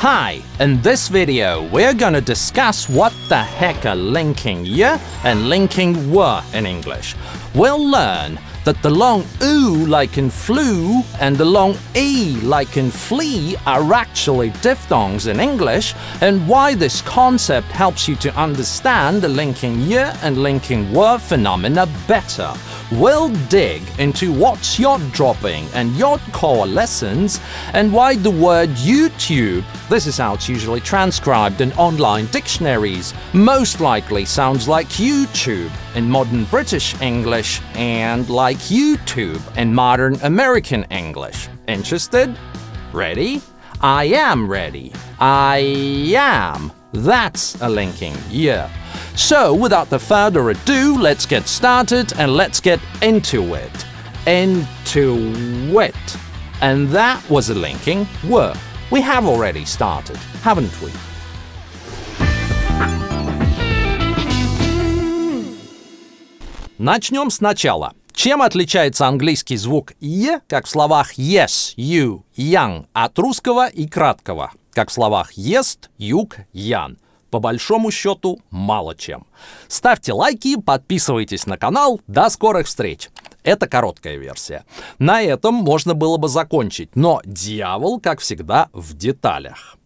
Hi, in this video we're gonna discuss what the heck are linking ye and linking were in English. We'll learn that the long oo like in flu, and the long e like in flea, are actually diphthongs in English and why this concept helps you to understand the linking year and linking word phenomena better. We'll dig into what's yod dropping and yod coalescence and why the word YouTube, this is how it's usually transcribed in online dictionaries, most likely sounds like YouTube and modern British English and like YouTube and modern American English. Interested? Ready? I am ready. I am. That's a linking, yeah. So, without the further ado, let's get started and let's get into it. Into it. And that was a linking Were We have already started, haven't we? Начнем сначала. Чем отличается английский звук «е», как в словах «yes», «you», «young» от русского и краткого, как в словах «ест», «юг», «ян»? По большому счету, мало чем. Ставьте лайки, подписывайтесь на канал. До скорых встреч! Это короткая версия. На этом можно было бы закончить, но дьявол, как всегда, в деталях.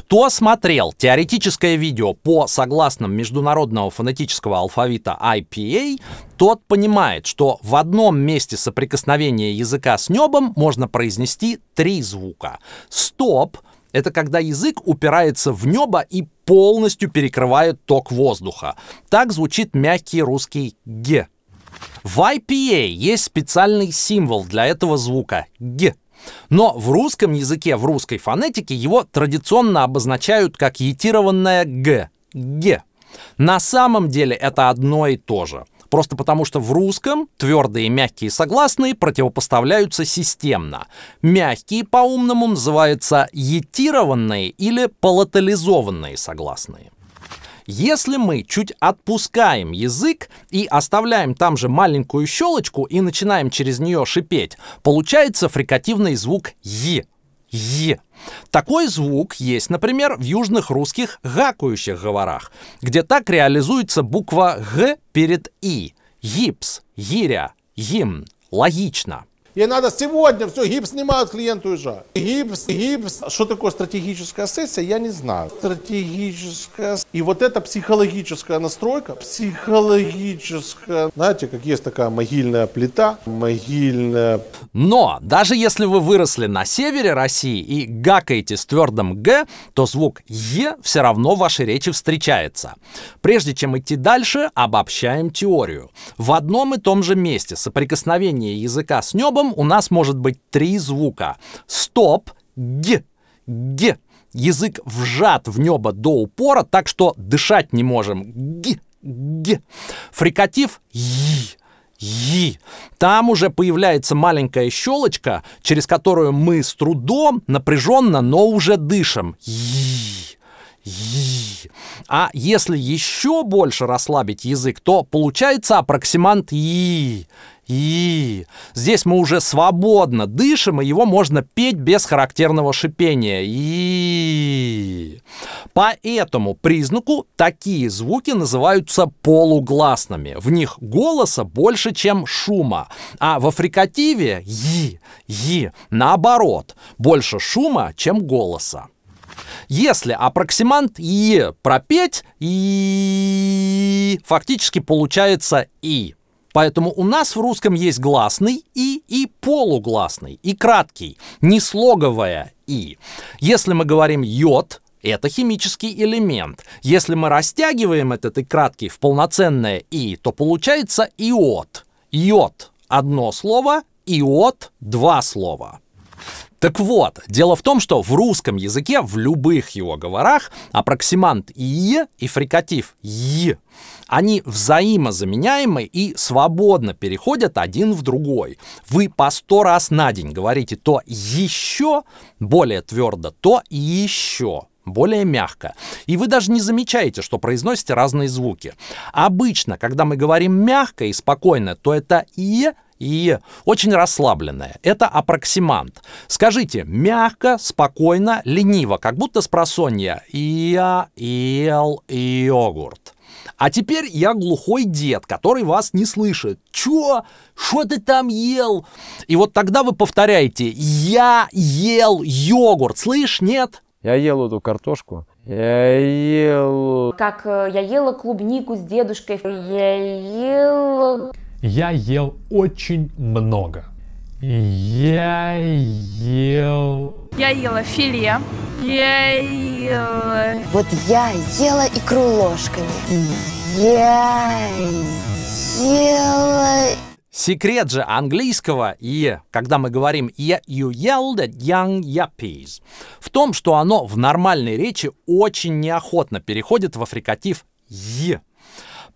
Кто смотрел теоретическое видео по согласным международного фонетического алфавита IPA, тот понимает, что в одном месте соприкосновения языка с небом можно произнести три звука. Стоп — это когда язык упирается в небо и полностью перекрывает ток воздуха. Так звучит мягкий русский «г». В IPA есть специальный символ для этого звука — «г». Но в русском языке, в русской фонетике его традиционно обозначают как етированное «г». г. На самом деле это одно и то же. Просто потому, что в русском твердые и мягкие согласные противопоставляются системно. Мягкие по-умному называются етированные или палатализованные согласные. Если мы чуть отпускаем язык и оставляем там же маленькую щелочку и начинаем через нее шипеть, получается фрикативный звук «и». «е». Такой звук есть, например, в южных русских гакающих говорах, где так реализуется буква «г» перед «и». «Гипс», «гиря», «гимн». Логично. Ей надо сегодня, все, гипс снимают, клиент уезжает. Гипс, гипс. Что такое стратегическая сессия, я не знаю. Стратегическая. И вот эта психологическая настройка, психологическая. Знаете, как есть такая могильная плита, могильная... Но даже если вы выросли на севере России и гакаете с твердым «г», то звук «е» все равно в вашей речи встречается. Прежде чем идти дальше, обобщаем теорию. В одном и том же месте соприкосновение языка с небом у нас может быть три звука. Стоп, г, г. Язык вжат в небо до упора, так что дышать не можем. Г, г. Фрикатив й. И там уже появляется маленькая щелочка, через которую мы с трудом, напряженно, но уже дышим. И. И. А если еще больше расслабить язык, то получается аппроксимант И. И здесь мы уже свободно дышим, и его можно петь без характерного шипения. И по этому признаку такие звуки называются полугласными. В них голоса больше, чем шума. А в африкативе и, и наоборот, больше шума, чем голоса. Если аппроксимант «е» пропеть, и фактически получается «и». Поэтому у нас в русском есть гласный «и» и полугласный, и краткий, неслоговое «и». Если мы говорим «йод», это химический элемент. Если мы растягиваем этот и краткий в полноценное «и», то получается «иод». «Йод» — одно слово, «иод» — два слова. Так вот, дело в том, что в русском языке, в любых его говорах, аппроксимант «и» и фрикатив «и» они взаимозаменяемы и свободно переходят один в другой. Вы по сто раз на день говорите то «еще» более твердо, то «еще» более мягко. И вы даже не замечаете, что произносите разные звуки. Обычно, когда мы говорим мягко и спокойно, то это «и» и очень расслабленное. Это аппроксимант. Скажите, мягко, спокойно, лениво, как будто спросонья. просонья. Я ел йогурт. А теперь я глухой дед, который вас не слышит. Чё? Что ты там ел? И вот тогда вы повторяете «Я ел йогурт». Слышь, нет? Я ел эту картошку. Я ел... Как э, я ела клубнику с дедушкой. Я ел... Я ел очень много. Я ел... Я ела филе. Я ела... Вот я ела икру ложками. Я ела... Секрет же английского «е», когда мы говорим е you yelled at young yuppies», в том, что оно в нормальной речи очень неохотно переходит в фрикатив «е».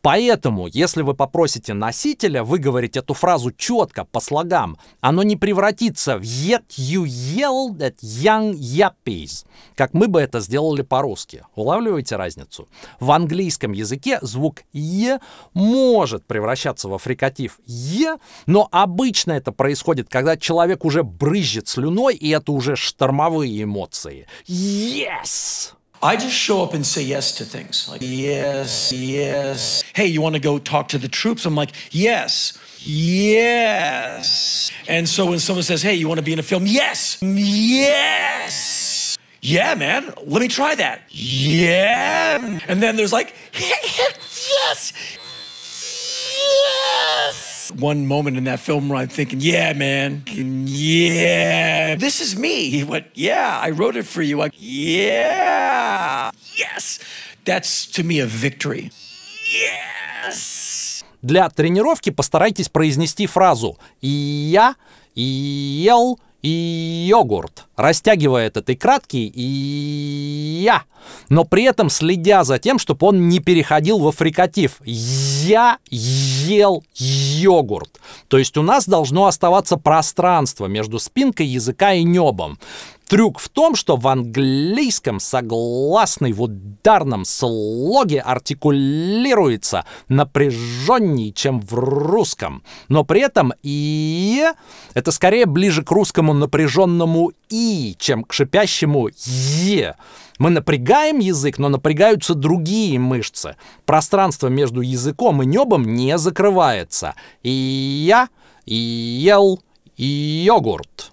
Поэтому, если вы попросите носителя выговорить эту фразу четко, по слогам, оно не превратится в «yet you yelled at young yuppies», как мы бы это сделали по-русски. Улавливаете разницу? В английском языке звук «е» может превращаться во фрикатив «е», но обычно это происходит, когда человек уже брызжет слюной, и это уже штормовые эмоции. «Yes!» I just show up and say yes to things. Like, yes, yes. Hey, you want to go talk to the troops? I'm like, yes, yes. And so when someone says, hey, you want to be in a film? Yes, yes. Yeah, man, let me try that. Yeah. And then there's like, yes, yes. one moment in that film where I'm thinking, yeah, man, yeah, this is me. He went, yeah, I wrote it for you. I, yeah, yes. That's to me a victory. Yes. Для тренировки постарайтесь произнести фразу «Я ел йогурт», растягивая этот и краткий «Я» но при этом следя за тем, чтобы он не переходил во фрикатив. Я ел йогурт. То есть у нас должно оставаться пространство между спинкой языка и небом. Трюк в том, что в английском согласный в ударном слоге артикулируется напряженнее, чем в русском. Но при этом «и» — это скорее ближе к русскому напряженному «и», чем к шипящему «е». Мы напрягаем язык, но напрягаются другие мышцы. Пространство между языком и небом не закрывается. И я, ел, йогурт.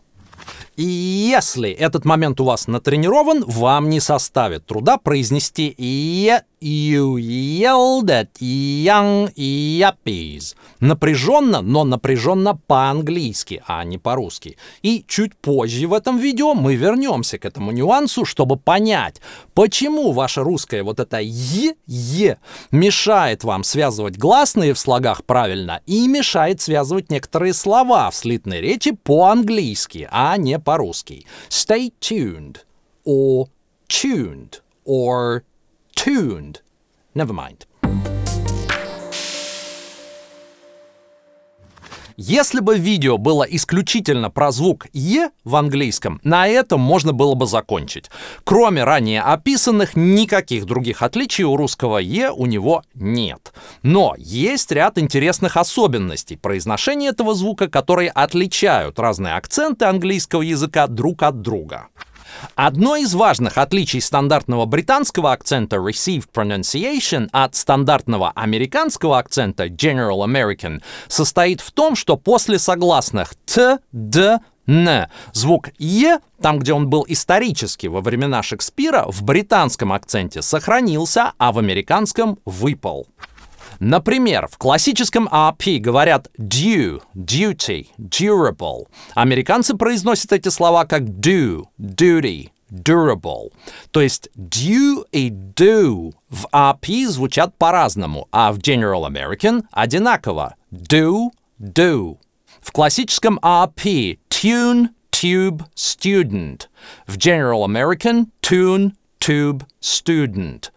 И если этот момент у вас натренирован, вам не составит труда произнести «е», «you yelled at young yuppies». Напряженно, но напряженно по-английски, а не по-русски. И чуть позже в этом видео мы вернемся к этому нюансу, чтобы понять, почему ваша русская вот эта «е», «е» мешает вам связывать гласные в слогах правильно и мешает связывать некоторые слова в слитной речи по-английски, а не по Stay tuned or tuned or tuned. Never mind. Если бы видео было исключительно про звук «е» в английском, на этом можно было бы закончить. Кроме ранее описанных, никаких других отличий у русского «е» у него нет. Но есть ряд интересных особенностей произношения этого звука, которые отличают разные акценты английского языка друг от друга. Одно из важных отличий стандартного британского акцента received pronunciation от стандартного американского акцента general American состоит в том, что после согласных т, д, Н. Звук Е, там, где он был исторически во времена Шекспира, в британском акценте сохранился, а в американском выпал. Например, в классическом RP а говорят due, duty, durable. Американцы произносят эти слова как do, duty, durable. То есть due и do в RP а звучат по-разному, а в General American одинаково. Do, do. В классическом RP а tune, tube, student. В General American tune, tube student.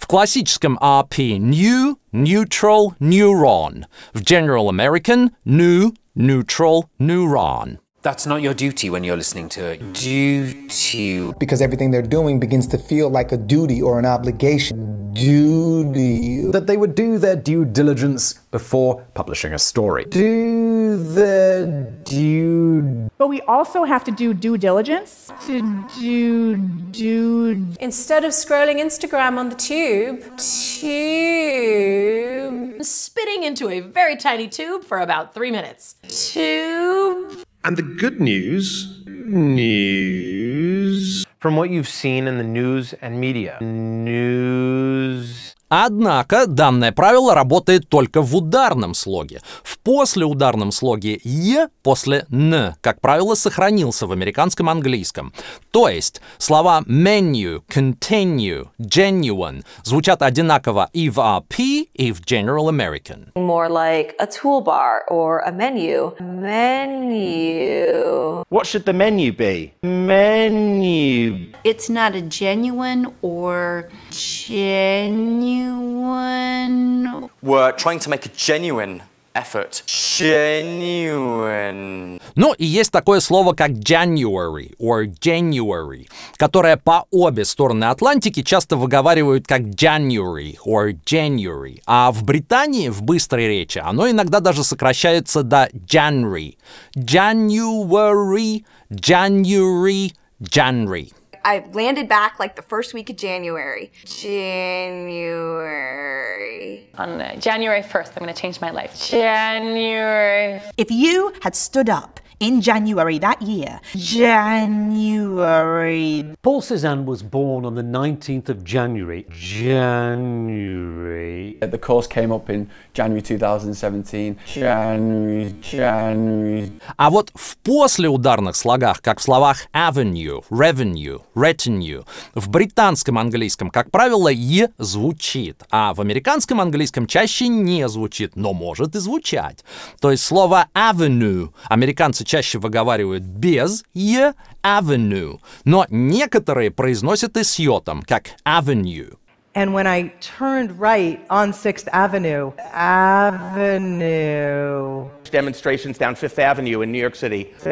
W klasickom RP new, neutral, neuron. W General American, new, neutral, neuron. That's not your duty when you're listening to it. Duty. Because everything they're doing begins to feel like a duty or an obligation. Duty. That they would do their due diligence before publishing a story. Do their due. But we also have to do due diligence. To do do Instead of scrolling Instagram on the tube, tube. Spitting into a very tiny tube for about three minutes. Tube and the good news, news. From what you've seen in the news and media, news Однако данное правило работает только в ударном слоге. В послеударном слоге «е» после «н», как правило, сохранился в американском английском. То есть слова «menu», «continue», «genuine» звучат одинаково и в RP, и в General American. More like a toolbar or a menu. Menu. What should the menu be? Menu. It's not a genuine or Genuine. We're trying to make a genuine effort. Genuine. Ну и есть такое слово, как January or January, которое по обе стороны Атлантики часто выговаривают как January or January, а в Британии в быстрой речи оно иногда даже сокращается до January. January, January, January. I landed back like the first week of January. January. On uh, January 1st, I'm going to change my life. January. If you had stood up in January that year. January. Paul Cézanne was born on the 19th of January. January. The course came up in January 2017. January, January. А вот в послеударных слогах, как в словах avenue, revenue, retinue, в британском английском, как правило, «е» звучит, а в американском английском чаще не звучит, но может и звучать. То есть слово avenue американцы чаще выговаривают без «е» «avenue», но некоторые произносят и с йотом, как «avenue». And when I turned right on 6th Avenue, Avenue. Demonstrations down Fifth Avenue in New York City. Fifth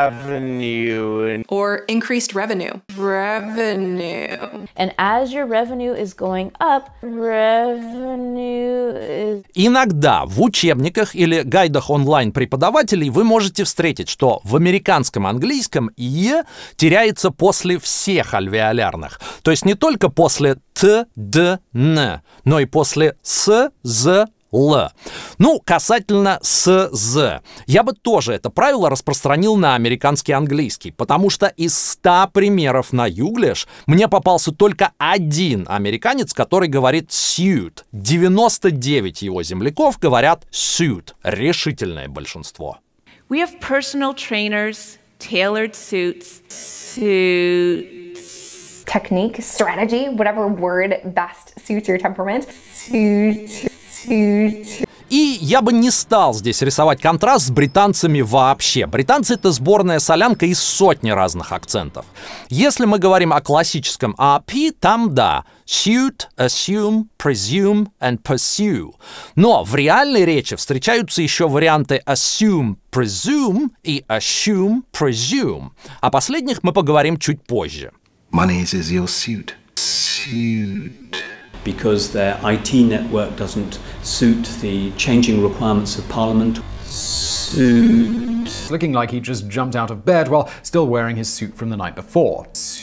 Avenue. In- or increased revenue. Revenue. And as your revenue is going up, revenue is... Иногда в учебниках или гайдах онлайн преподавателей вы можете встретить, что в американском английском «е» теряется после всех альвеолярных. То есть не только после «т», д, н, но и после с, з, Л. Ну, касательно СЗ. Я бы тоже это правило распространил на американский английский, потому что из 100 примеров на юглиш мне попался только один американец, который говорит «сьют». 99 его земляков говорят suit. Решительное большинство. We have personal trainers, tailored suits, suits technique, strategy, whatever word best suits your temperament. Suits, suits. И я бы не стал здесь рисовать контраст с британцами вообще. Британцы — это сборная солянка из сотни разных акцентов. Если мы говорим о классическом AP, а там да, suit, assume, presume and pursue. Но в реальной речи встречаются еще варианты assume, presume и assume, presume. О последних мы поговорим чуть позже. Moneys is your suit. Suit. Because their IT network doesn't suit the changing requirements of Parliament. Suit. Looking like he just jumped out of bed while still wearing his suit from the night before. Suit.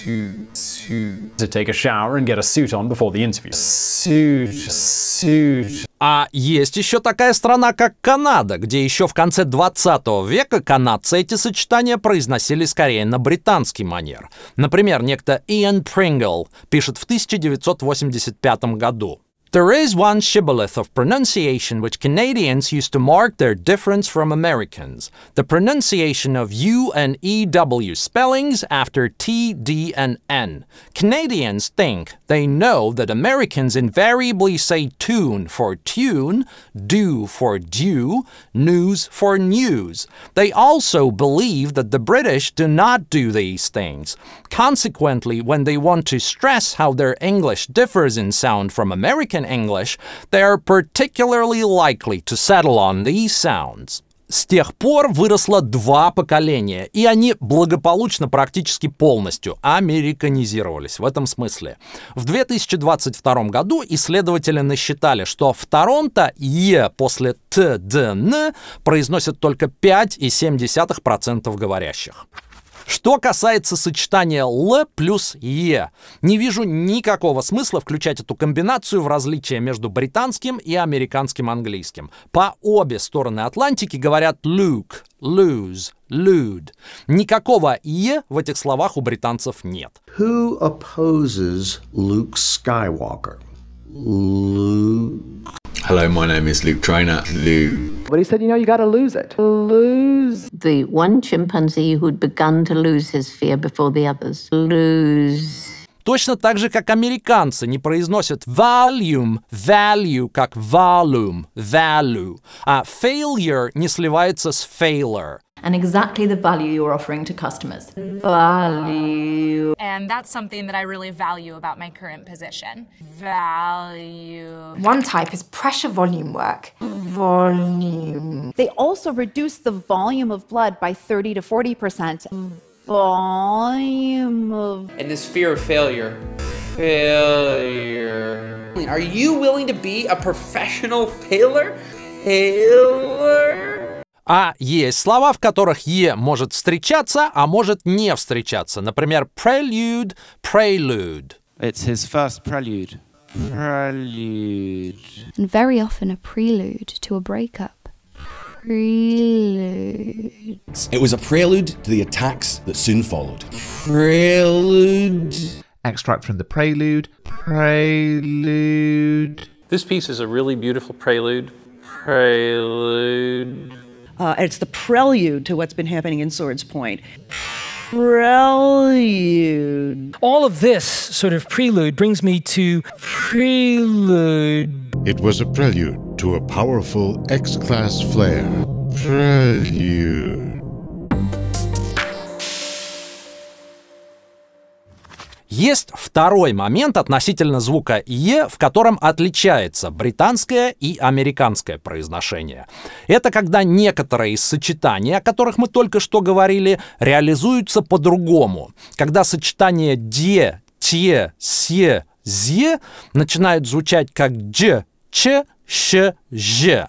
suit, To take a shower and get a suit on before the interview. Suit, suit. А есть еще такая страна, как Канада, где еще в конце 20 века канадцы эти сочетания произносили скорее на британский манер. Например, некто Иэн Прингл пишет в 1985 году. There is one shibboleth of pronunciation which Canadians use to mark their difference from Americans the pronunciation of U and EW spellings after T, D, and N. Canadians think they know that Americans invariably say tune for tune, do for "due," news for news. They also believe that the British do not do these things. Consequently, when they want to stress how their English differs in sound from American English, they particularly likely to settle on these sounds. С тех пор выросло два поколения, и они благополучно практически полностью американизировались в этом смысле. В 2022 году исследователи насчитали, что в Торонто «е» после «т», «д», «н» произносят только 5,7% говорящих. Что касается сочетания Л плюс Е, не вижу никакого смысла включать эту комбинацию в различие между британским и американским английским. По обе стороны Атлантики говорят «люк», «lose», «lewd». Никакого «е» в этих словах у британцев нет. Who opposes Luke Skywalker? Hello, my name is Luke Trainer. Luke. But he said, you know, you got to lose it. Lose. The one chimpanzee who'd begun to lose his fear before the others. Lose. Точно так же, как американцы не произносят volume, value, как volume, value. А failure не сливается с failure. and exactly the value you're offering to customers. Value. And that's something that I really value about my current position. Value. One type is pressure volume work. Volume. They also reduce the volume of blood by 30 to 40%. volume of. And this fear of failure. Failure. Are you willing to be a professional failure? Failure? А есть слова, в которых «е» может встречаться, а может не встречаться. Например, prelude, prelude. It's his first prelude. Prelude. And very often a prelude to a breakup. Prelude. It was a prelude to the attacks that soon followed. Prelude. Extract from the prelude. Prelude. This piece is a really beautiful prelude. Prelude. Uh, it's the prelude to what's been happening in Swords Point. Prelude. All of this sort of prelude brings me to prelude. It was a prelude to a powerful X-Class flare. Prelude. Есть второй момент относительно звука «е», в котором отличается британское и американское произношение. Это когда некоторые из сочетаний, о которых мы только что говорили, реализуются по-другому. Когда сочетание «де», «те», «се», «зе» начинают звучать как «дж», «ч», ш, ж.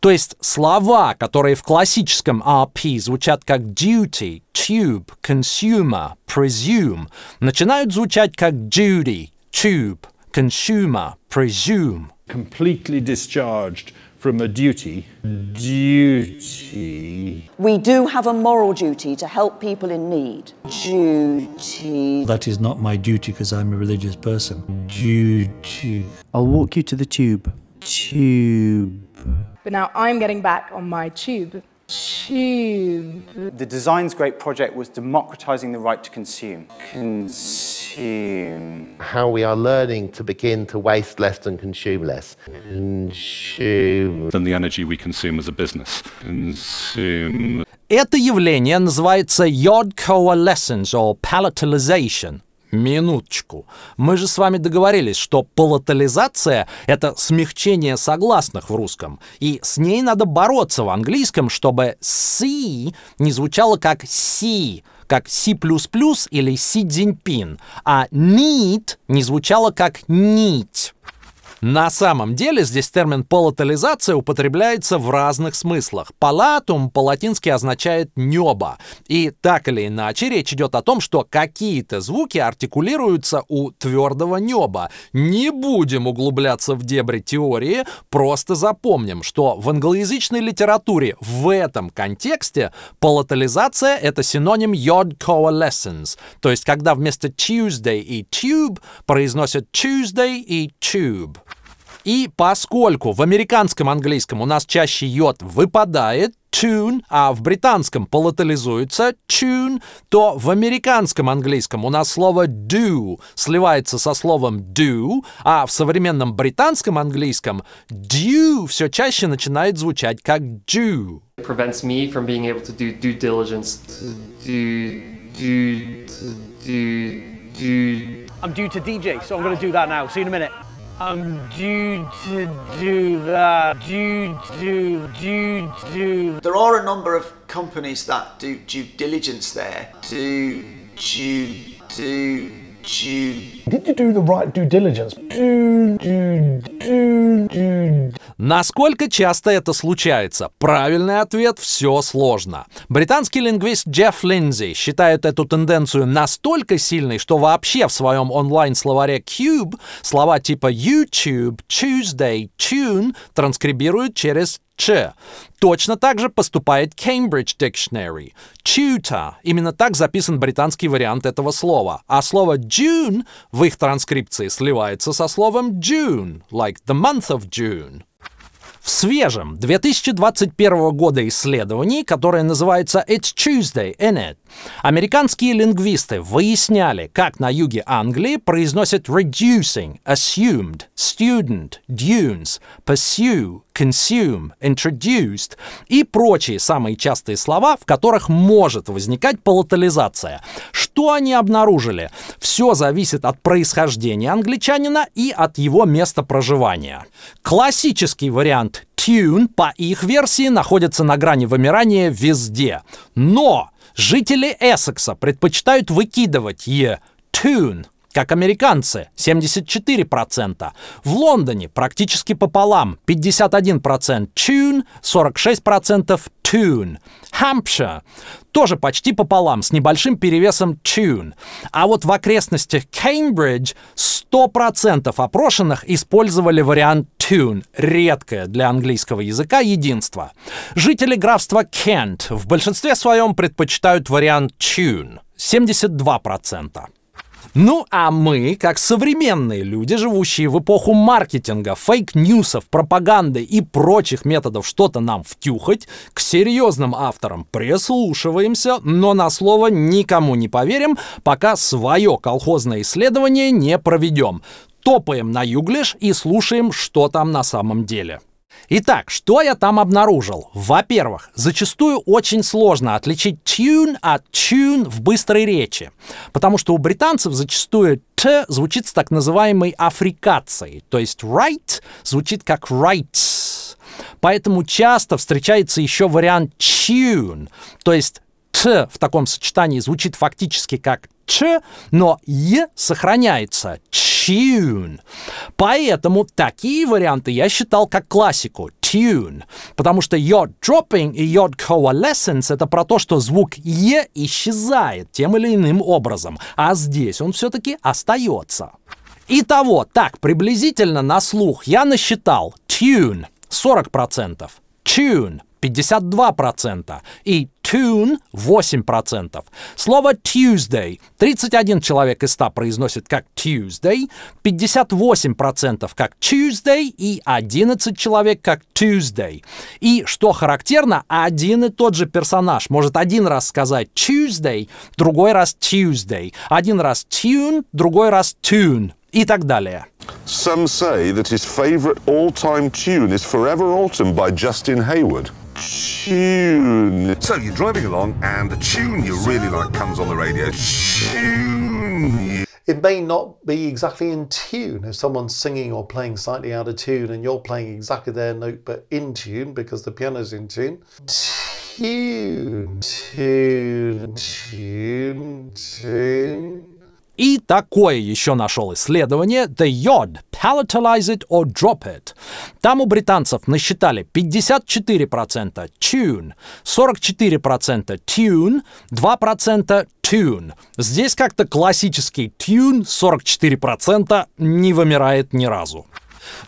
То есть слова, которые в классическом RP звучат как duty, tube, consumer, presume, начинают звучать как duty, tube, consumer, presume. Completely discharged from a duty. Duty. We do have a moral duty to help people in need. Duty. That is not my duty because I'm a religious person. Duty. I'll walk you to the tube. Tube. But now I'm getting back on my tube. Tube. The design's great project was democratizing the right to consume. Consume. How we are learning to begin to waste less and consume less. Consume. Than the energy we consume as a business. Consume. Это явление называется yod coalescence or palatalization. Минуточку. Мы же с вами договорились, что полотализация это смягчение согласных в русском, и с ней надо бороться в английском, чтобы «си» не звучало как «си», как «си++ или «си дзиньпин», а «нит» не звучало как «нить». На самом деле здесь термин «полатализация» употребляется в разных смыслах. «Палатум» по-латински означает «небо». И так или иначе речь идет о том, что какие-то звуки артикулируются у твердого неба. Не будем углубляться в дебри теории, просто запомним, что в англоязычной литературе в этом контексте палатализация — это синоним «yod coalescence», то есть когда вместо «Tuesday» и «tube» произносят «Tuesday» и «tube». И поскольку в американском английском у нас чаще йод выпадает, tune, а в британском полотализуется tune, то в американском английском у нас слово do сливается со словом do, а в современном британском английском do все чаще начинает звучать как do. It prevents me from being able to do due diligence. Do, do, do, do. I'm due to DJ, so I'm going to do that now. See you in a minute. I'm due to do that. Due to, due to. There are a number of companies that do due diligence there. Do, do, do, do. Did you do the right due diligence? Do, do, do, do. Насколько часто это случается? Правильный ответ – все сложно. Британский лингвист Джефф Линдзи считает эту тенденцию настолько сильной, что вообще в своем онлайн-словаре Cube слова типа YouTube, Tuesday, Tune транскрибируют через «ч». Точно так же поступает Cambridge Dictionary. Tutor. Именно так записан британский вариант этого слова. А слово June в их транскрипции сливается со словом June, like the month of June. В свежем 2021 года исследовании, которое называется «It's Tuesday, in Американские лингвисты выясняли, как на юге Англии произносят reducing, assumed, student, dunes, pursue, consume, introduced и прочие самые частые слова, в которых может возникать полотализация. Что они обнаружили? Все зависит от происхождения англичанина и от его места проживания. Классический вариант tune по их версии находится на грани вымирания везде. Но Жители Эссекса предпочитают выкидывать «е» тюн как американцы, 74%. В Лондоне практически пополам, 51% tune, 46% tune. Hampshire тоже почти пополам, с небольшим перевесом tune. А вот в окрестностях Кембридж 100% опрошенных использовали вариант tune, редкое для английского языка единство. Жители графства Кент в большинстве своем предпочитают вариант tune, 72%. Ну а мы, как современные люди, живущие в эпоху маркетинга, фейк-ньюсов, пропаганды и прочих методов что-то нам втюхать, к серьезным авторам прислушиваемся, но на слово никому не поверим, пока свое колхозное исследование не проведем. Топаем на юглиш и слушаем, что там на самом деле. Итак, что я там обнаружил? Во-первых, зачастую очень сложно отличить tune от tune в быстрой речи, потому что у британцев зачастую т звучит с так называемой африкацией, то есть right звучит как rights. Поэтому часто встречается еще вариант tune, то есть т в таком сочетании звучит фактически как ч, но е сохраняется. Ч tune. Поэтому такие варианты я считал как классику tune, потому что yod dropping и yod coalescence это про то, что звук е исчезает тем или иным образом, а здесь он все-таки остается. Итого, так, приблизительно на слух я насчитал tune 40%, tune 52% и tune 8%. Слово Tuesday 31 человек из 100 произносит как Tuesday, 58% как Tuesday и 11 человек как Tuesday. И, что характерно, один и тот же персонаж может один раз сказать Tuesday, другой раз Tuesday, один раз tune, другой раз tune и так далее. Some say that his favourite all-time tune is Forever Autumn by Justin Hayward. Tune. So you're driving along and the tune you really like comes on the radio. Tune. It may not be exactly in tune if someone's singing or playing slightly out of tune and you're playing exactly their note but in tune because the piano's in tune. Tune, tune, tune, tune. И такое еще нашел исследование «The Yod – Palatalize it or drop it». Там у британцев насчитали 54% tune, 44% tune, 2% tune. Здесь как-то классический tune 44% не вымирает ни разу.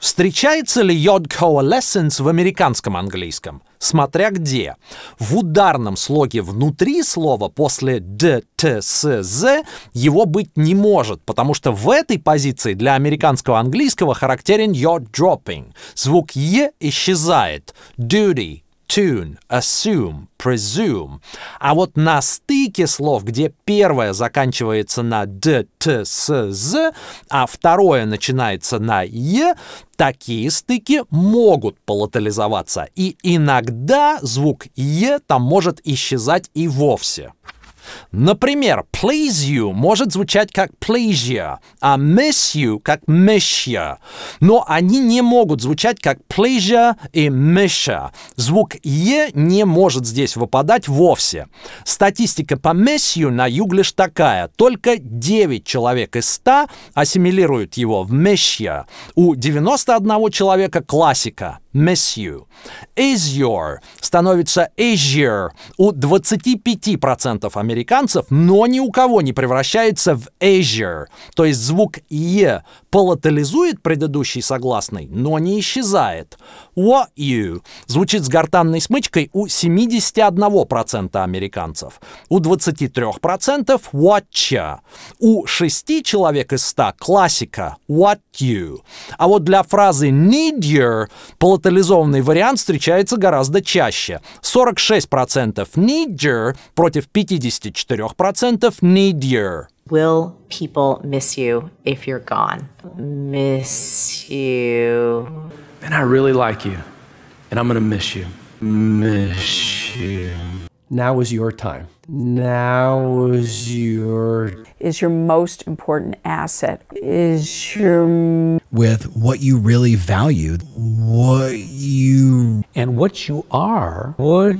Встречается ли йод coalescence в американском английском? Смотря где. В ударном слоге внутри слова после д, т, с, з его быть не может, потому что в этой позиции для американского английского характерен йод dropping. Звук е исчезает. Duty, tune, assume, presume. А вот на стыке слов, где первое заканчивается на д, т, с, з, а второе начинается на е, такие стыки могут палатализоваться. И иногда звук е там может исчезать и вовсе. Например, please you может звучать как pleasure, а miss you как missure. Но они не могут звучать как pleasure и missure. Звук «е» не может здесь выпадать вовсе. Статистика по miss you на юглиш такая. Только 9 человек из 100 ассимилируют его в missure. У 91 человека классика miss you. Is your становится is your у 25% американцев американцев, но ни у кого не превращается в Azure. То есть звук «е» полотализует предыдущий согласный, но не исчезает. What you звучит с гортанной смычкой у 71% американцев, у 23% watcha, у 6 человек из 100 классика what you. А вот для фразы need your палатализованный вариант встречается гораздо чаще. 46% need your против 50 percent need you. Will people miss you if you're gone? Miss you. And I really like you, and I'm gonna miss you. Miss you. Now is your time. Now is your is your most important asset. Is your with what you really value, what you and what you are, what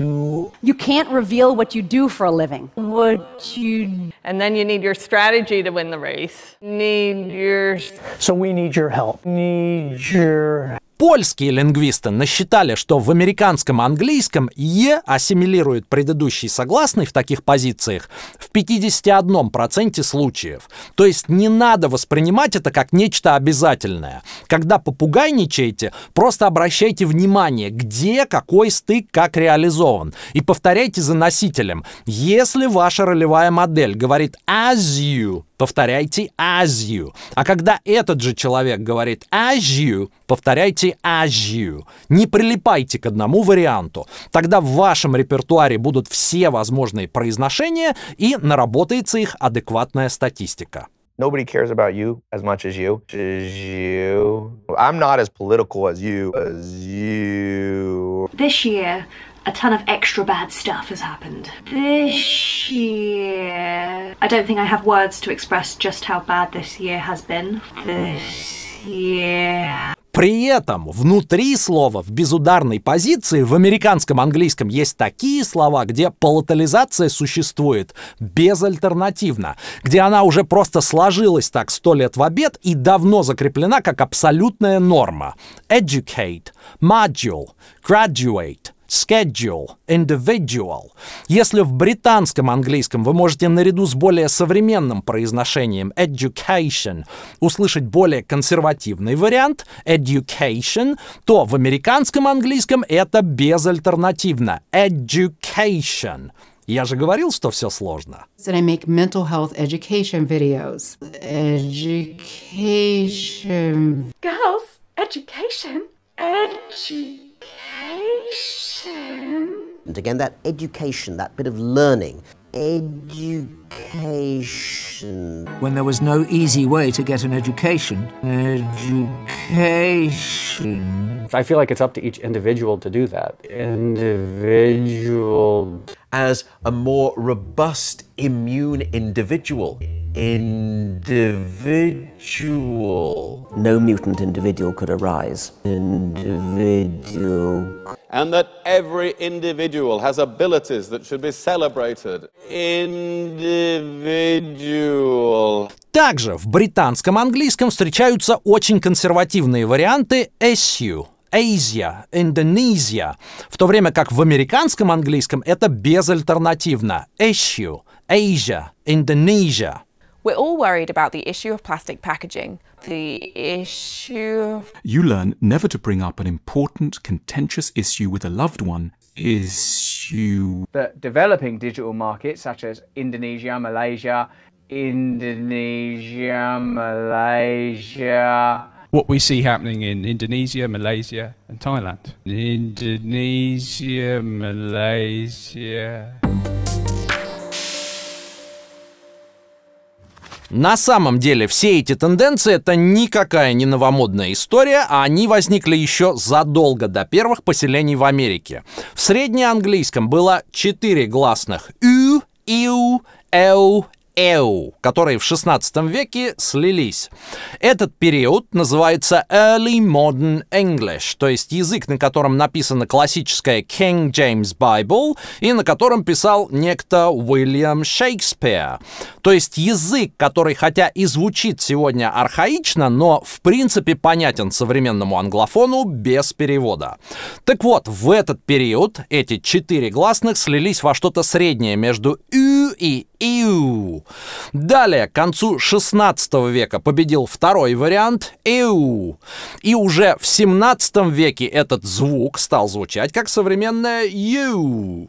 you you can't reveal what you do for a living. What you and then you need your strategy to win the race. Need your so we need your help. Need your Польские лингвисты насчитали, что в американском английском «е» ассимилирует предыдущий согласный в таких позициях в 51% случаев. То есть не надо воспринимать это как нечто обязательное. Когда попугайничаете, просто обращайте внимание, где какой стык как реализован. И повторяйте за носителем. Если ваша ролевая модель говорит «as you», повторяйте as you. А когда этот же человек говорит as you, повторяйте as you. Не прилипайте к одному варианту. Тогда в вашем репертуаре будут все возможные произношения и наработается их адекватная статистика. Nobody cares about you as much as you. As you. I'm not as political as you. As you. This year, a ton of extra bad stuff has happened. This year... I don't think I have words to express just how bad this year has been. This year... При этом внутри слова в безударной позиции в американском английском есть такие слова, где полотализация существует безальтернативно, где она уже просто сложилась так сто лет в обед и давно закреплена как абсолютная норма. Educate, module, graduate, schedule, individual. Если в британском английском вы можете наряду с более современным произношением education услышать более консервативный вариант education, то в американском английском это безальтернативно education. Я же говорил, что все сложно. And I make mental health education videos. Education. Girls, education. Education. And again, that education, that bit of learning. Education. When there was no easy way to get an education. Education. I feel like it's up to each individual to do that. Individual. As a more robust immune individual. Individual. No mutant individual could arise. Individual. And that every individual has abilities that should be celebrated. Individual. Также в британском английском встречаются очень консервативные варианты «esu» Asia, Индонезия, в то время как в американском английском это безальтернативно. Issue, Asia, Indonesia. We're all worried about the issue of plastic packaging. The issue. You learn never to bring up an important, contentious issue with a loved one. Issue. That developing digital markets such as Indonesia, Malaysia, Indonesia, Malaysia. What we see happening in Indonesia, Malaysia, and Thailand. Indonesia, Malaysia. На самом деле все эти тенденции это никакая не новомодная история, а они возникли еще задолго до первых поселений в Америке. В среднеанглийском было четыре гласных «ю», «иу», «эу», Эу, которые в XVI веке слились. Этот период называется Early Modern English, то есть язык, на котором написана классическая King James Bible и на котором писал некто Уильям Шекспир. То есть язык, который хотя и звучит сегодня архаично, но в принципе понятен современному англофону без перевода. Так вот, в этот период эти четыре гласных слились во что-то среднее между «ю» и ю. Далее, к концу 16 века победил второй вариант «эу». И уже в 17 веке этот звук стал звучать как современное «еу».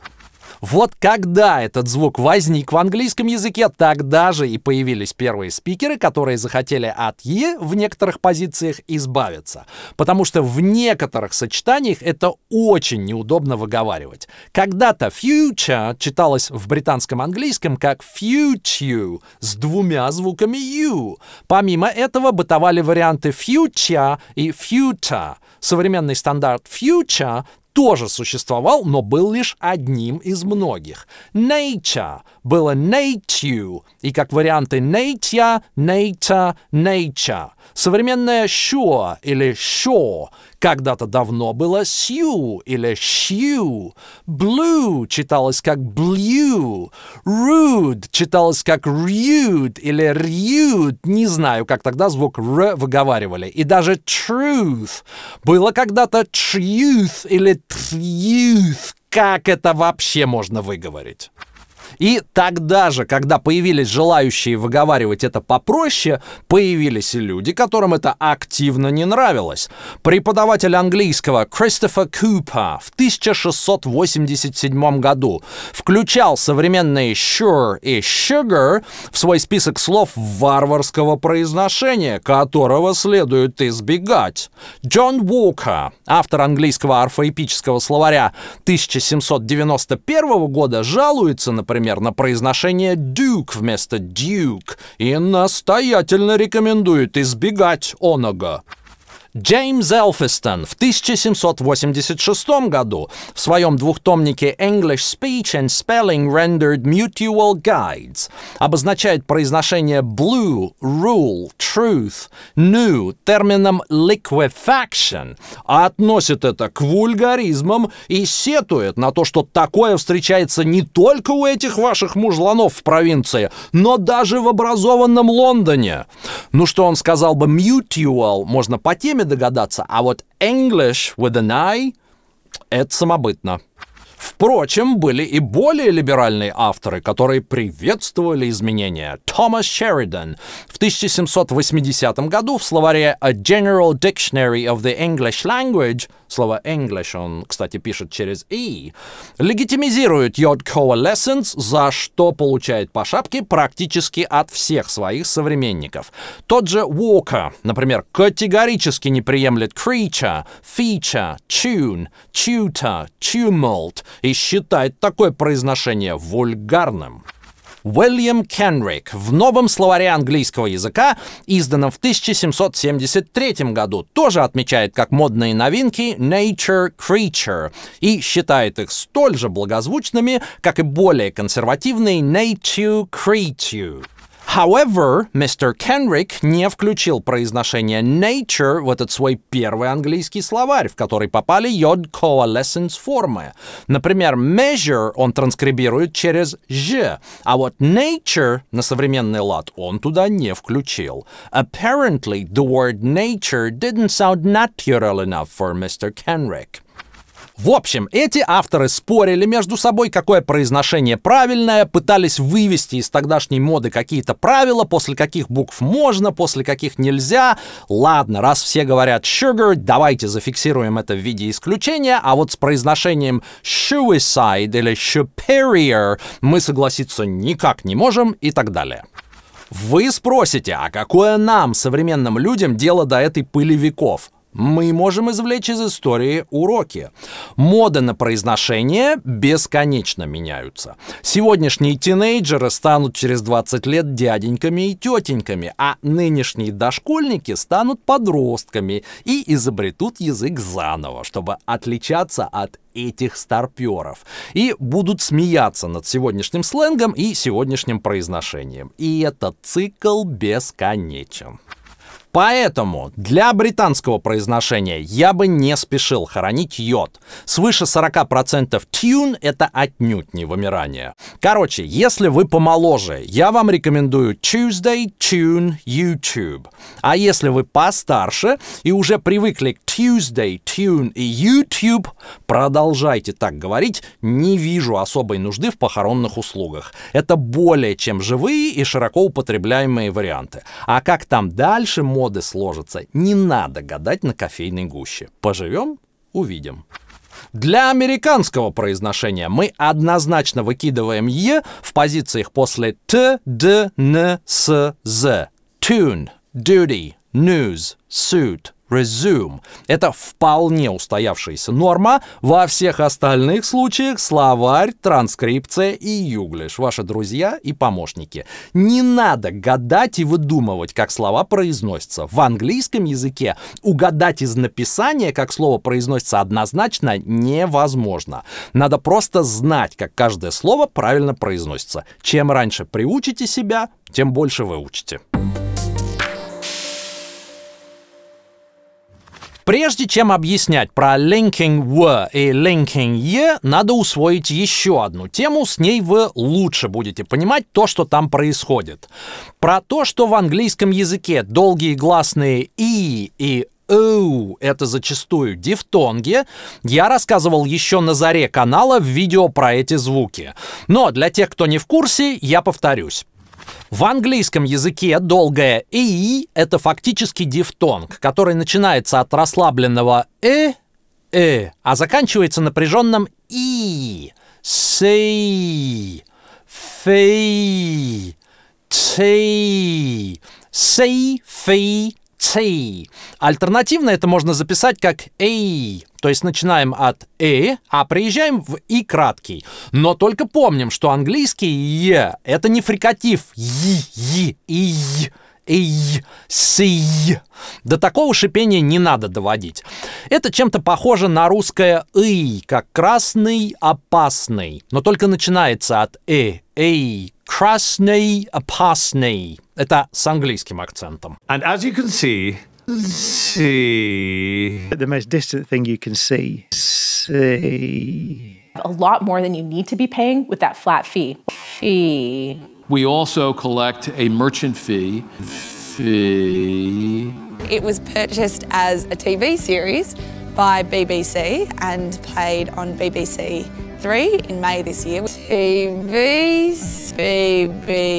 Вот когда этот звук возник в английском языке, тогда же и появились первые спикеры, которые захотели от «е» в некоторых позициях избавиться. Потому что в некоторых сочетаниях это очень неудобно выговаривать. Когда-то «future» читалось в британском английском как «future» с двумя звуками «u». Помимо этого бытовали варианты «future» и «future». Современный стандарт «future» тоже существовал, но был лишь одним из многих. Nature было nature, и как варианты nature, nature, nature. Современное «щуа» или «що» когда-то давно было «сью» или «щью». «Блю» читалось как «блью». «Rude» читалось как рюд или рюд, Не знаю, как тогда звук «р» выговаривали. И даже «truth» было когда-то «чьюth» или «трьюth». Как это вообще можно выговорить? И тогда же, когда появились желающие выговаривать это попроще, появились люди, которым это активно не нравилось. Преподаватель английского Кристофер Купа в 1687 году включал современные sure и sugar в свой список слов варварского произношения, которого следует избегать. Джон Уокер, автор английского орфоэпического словаря 1791 года, жалуется, например, например, на произношение «дюк» вместо «дюк» и настоятельно рекомендует избегать онога. Джеймс Элфистон в 1786 году в своем двухтомнике English Speech and Spelling Rendered Mutual Guides обозначает произношение blue, rule, truth, new термином liquefaction, а относит это к вульгаризмам и сетует на то, что такое встречается не только у этих ваших мужланов в провинции, но даже в образованном Лондоне. Ну что он сказал бы mutual, можно по теме догадаться. А вот English with an I — это самобытно. Впрочем, были и более либеральные авторы, которые приветствовали изменения. Томас Шеридан в 1780 году в словаре «A General Dictionary of the English Language» слово English он, кстати, пишет через e легитимизирует йод coalescence, за что получает по шапке практически от всех своих современников. Тот же Уокер, например, категорически не приемлет creature, feature, tune, tutor, tumult, и считает такое произношение вульгарным. Уильям Кенрик в новом словаре английского языка, изданном в 1773 году, тоже отмечает как модные новинки nature creature и считает их столь же благозвучными, как и более консервативные nature creature. However, мистер Кенрик не включил произношение nature в этот свой первый английский словарь, в который попали йод coalescence формы. Например, measure он транскрибирует через «ж», а вот nature на современный лад он туда не включил. Apparently, the word nature didn't sound natural enough for Mr. Kenrick. В общем, эти авторы спорили между собой, какое произношение правильное, пытались вывести из тогдашней моды какие-то правила, после каких букв можно, после каких нельзя. Ладно, раз все говорят sugar, давайте зафиксируем это в виде исключения, а вот с произношением suicide или superior мы согласиться никак не можем и так далее. Вы спросите, а какое нам, современным людям, дело до этой пыли веков? Мы можем извлечь из истории уроки. Мода на произношение бесконечно меняются. Сегодняшние тинейджеры станут через 20 лет дяденьками и тетеньками, а нынешние дошкольники станут подростками и изобретут язык заново, чтобы отличаться от этих старперов. И будут смеяться над сегодняшним сленгом и сегодняшним произношением. И этот цикл бесконечен. Поэтому для британского произношения я бы не спешил хоронить йод. Свыше 40% тюн — это отнюдь не вымирание. Короче, если вы помоложе, я вам рекомендую Tuesday Tune YouTube. А если вы постарше и уже привыкли к Tuesday Tune и YouTube, продолжайте так говорить, не вижу особой нужды в похоронных услугах. Это более чем живые и широко употребляемые варианты. А как там дальше можно моды сложится. Не надо гадать на кофейной гуще. Поживем — увидим. Для американского произношения мы однозначно выкидываем «е» в позициях после «т», «д», «н», «с», «з». Tune, duty, news, suit – resume. Это вполне устоявшаяся норма. Во всех остальных случаях словарь, транскрипция и юглиш — ваши друзья и помощники. Не надо гадать и выдумывать, как слова произносятся. В английском языке угадать из написания, как слово произносится однозначно, невозможно. Надо просто знать, как каждое слово правильно произносится. Чем раньше приучите себя, тем больше вы учите. Прежде чем объяснять про linking w и linking e, надо усвоить еще одну тему, с ней вы лучше будете понимать то, что там происходит. Про то, что в английском языке долгие гласные и и «оу» — это зачастую дифтонги, я рассказывал еще на заре канала в видео про эти звуки. Но для тех, кто не в курсе, я повторюсь. В английском языке долгое «и» — это фактически дифтонг, который начинается от расслабленного «э», «э», а заканчивается напряженным «и», «сей», «фей», «тей», «сей», «фей», «тей». Альтернативно это можно записать как «эй», то есть начинаем от «э», а приезжаем в «и» краткий. Но только помним, что английский «е» — это не фрикатив «и», «и», «и», «и» эй, До такого шипения не надо доводить. Это чем-то похоже на русское «ый», как «красный», «опасный», но только начинается от «э», «эй», «красный», «опасный». Это с английским акцентом. And as you can see, see. The most distant thing you can see. See. A lot more than you need to be paying with that flat fee. Fee. We also collect a merchant fee. Fee. It was purchased as a TV series by BBC and played on BBC Three in May this year. TV, BBC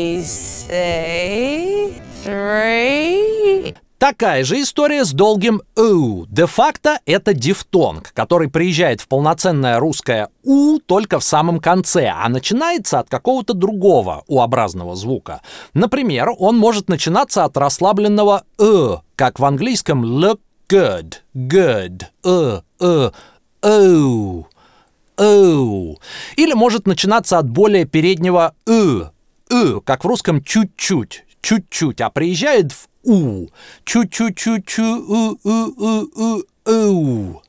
Three. Такая же история с долгим «у». Де-факто это дифтонг, который приезжает в полноценное русское «у» только в самом конце, а начинается от какого-то другого «у-образного» звука. Например, он может начинаться от расслабленного «э», как в английском «look good», «good», «э», «э», «оу», «оу». Или может начинаться от более переднего «ы», «ы», как в русском «чуть-чуть», чуть-чуть, а приезжает в ooh. Choo choo choo choo ooh ooh ooh ooh ooh.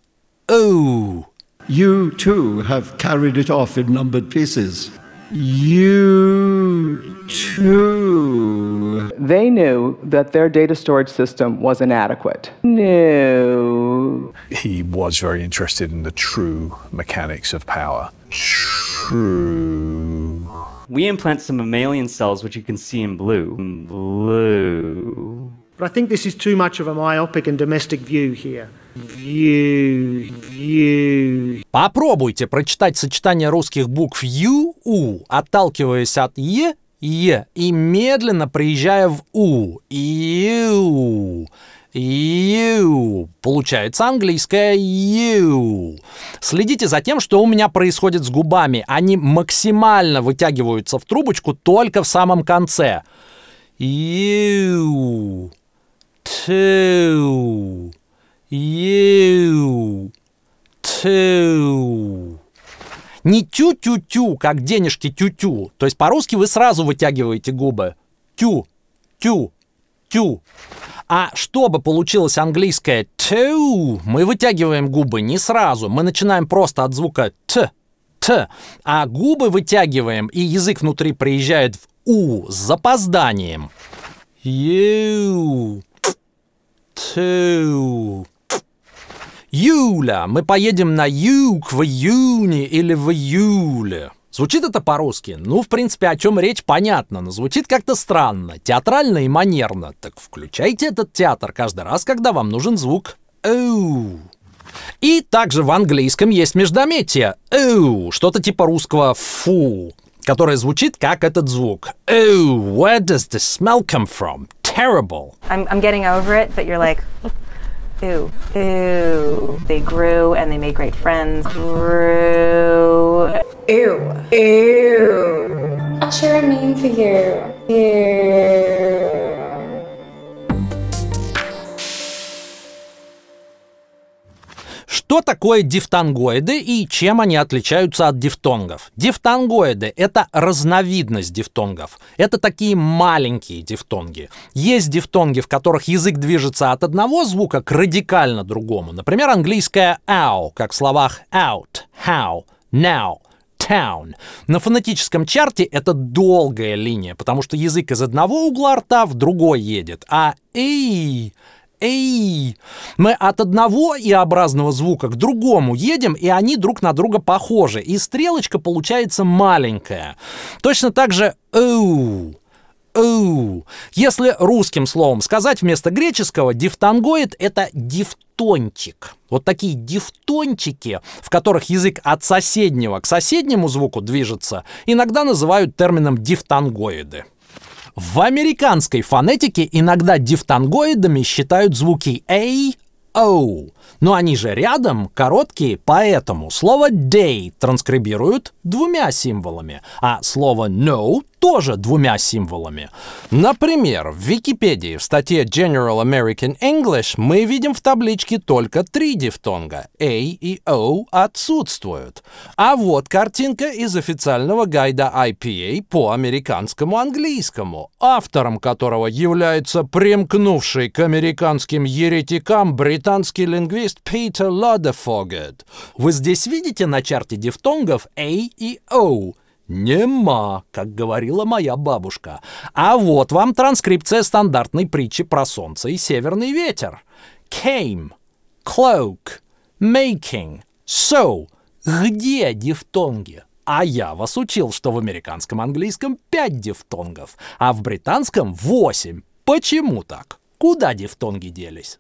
Ooh. You too have carried it off in numbered pieces. You too. They knew that their data storage system was inadequate. No. He was very interested in the true mechanics of power. True we implant some mammalian cells, which you can see in blue. Blue. But I think this is too much of a myopic and domestic view here. View, view. Попробуйте прочитать сочетание русских букв U, U, отталкиваясь от Е, Е и медленно приезжая в У. Ю you. Получается английское you. Следите за тем, что у меня происходит с губами. Они максимально вытягиваются в трубочку только в самом конце. You. Two. You. Two. Не тю-тю-тю, как денежки тю-тю. То есть по-русски вы сразу вытягиваете губы. Тю. Тю. Тю, А чтобы получилось английское тю, мы вытягиваем губы не сразу. Мы начинаем просто от звука т, т, а губы вытягиваем, и язык внутри приезжает в у с запозданием. You, to. Юля. Мы поедем на юг в июне или в июле. Звучит это по-русски. Ну, в принципе, о чем речь понятно, но звучит как-то странно, театрально и манерно. Так включайте этот театр каждый раз, когда вам нужен звук «эу». И также в английском есть междометие «эу», что-то типа русского «фу», которое звучит как этот звук. «Ew, where does the smell come from? Terrible». I'm, I'm getting over it, but you're like, Ew. Ew. They grew and they made great friends. Grew. Ew. Ew. I'll share a meme for you. Ew. Что такое дифтонгоиды и чем они отличаются от дифтонгов? Дифтонгоиды – это разновидность дифтонгов. Это такие маленькие дифтонги. Есть дифтонги, в которых язык движется от одного звука к радикально другому. Например, английское «ow», как в словах «out», «how», «now», town. На фонетическом чарте это долгая линия, потому что язык из одного угла рта в другой едет, а «эй» «эй». Мы от одного и-образного звука к другому едем, и они друг на друга похожи. И стрелочка получается маленькая. Точно так же «оу». Если русским словом сказать вместо греческого, дифтонгоид — это дифтончик. Вот такие дифтончики, в которых язык от соседнего к соседнему звуку движется, иногда называют термином дифтонгоиды. В американской фонетике иногда дифтонгоидами считают звуки эй. «оу». Но они же рядом, короткие, поэтому слово «day» транскрибируют двумя символами, а слово «no» тоже двумя символами. Например, в Википедии в статье General American English мы видим в табличке только три дифтонга – A и O отсутствуют. А вот картинка из официального гайда IPA по американскому английскому, автором которого является примкнувший к американским еретикам британский британский лингвист Питер Ладефогет. Вы здесь видите на чарте дифтонгов A и O? Нема, как говорила моя бабушка. А вот вам транскрипция стандартной притчи про солнце и северный ветер. Came, cloak, making, so. Где дифтонги? А я вас учил, что в американском английском 5 дифтонгов, а в британском 8. Почему так? Куда дифтонги делись?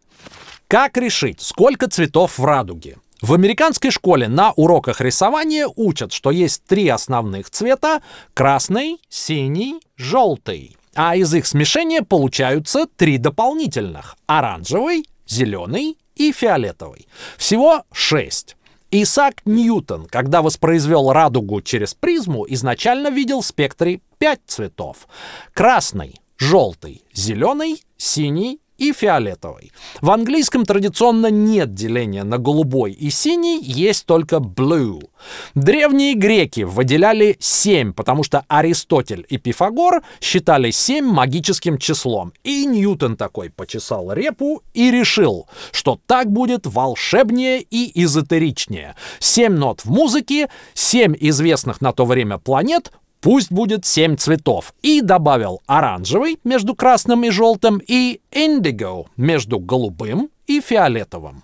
Как решить, сколько цветов в радуге? В американской школе на уроках рисования учат, что есть три основных цвета – красный, синий, желтый. А из их смешения получаются три дополнительных – оранжевый, зеленый и фиолетовый. Всего шесть. Исаак Ньютон, когда воспроизвел радугу через призму, изначально видел в спектре пять цветов. Красный, желтый, зеленый, синий, и фиолетовый. В английском традиционно нет деления на голубой и синий, есть только blue. Древние греки выделяли 7, потому что Аристотель и Пифагор считали 7 магическим числом. И Ньютон такой почесал репу и решил, что так будет волшебнее и эзотеричнее. 7 нот в музыке, 7 известных на то время планет Пусть будет семь цветов. И добавил оранжевый между красным и желтым и индиго между голубым и фиолетовым.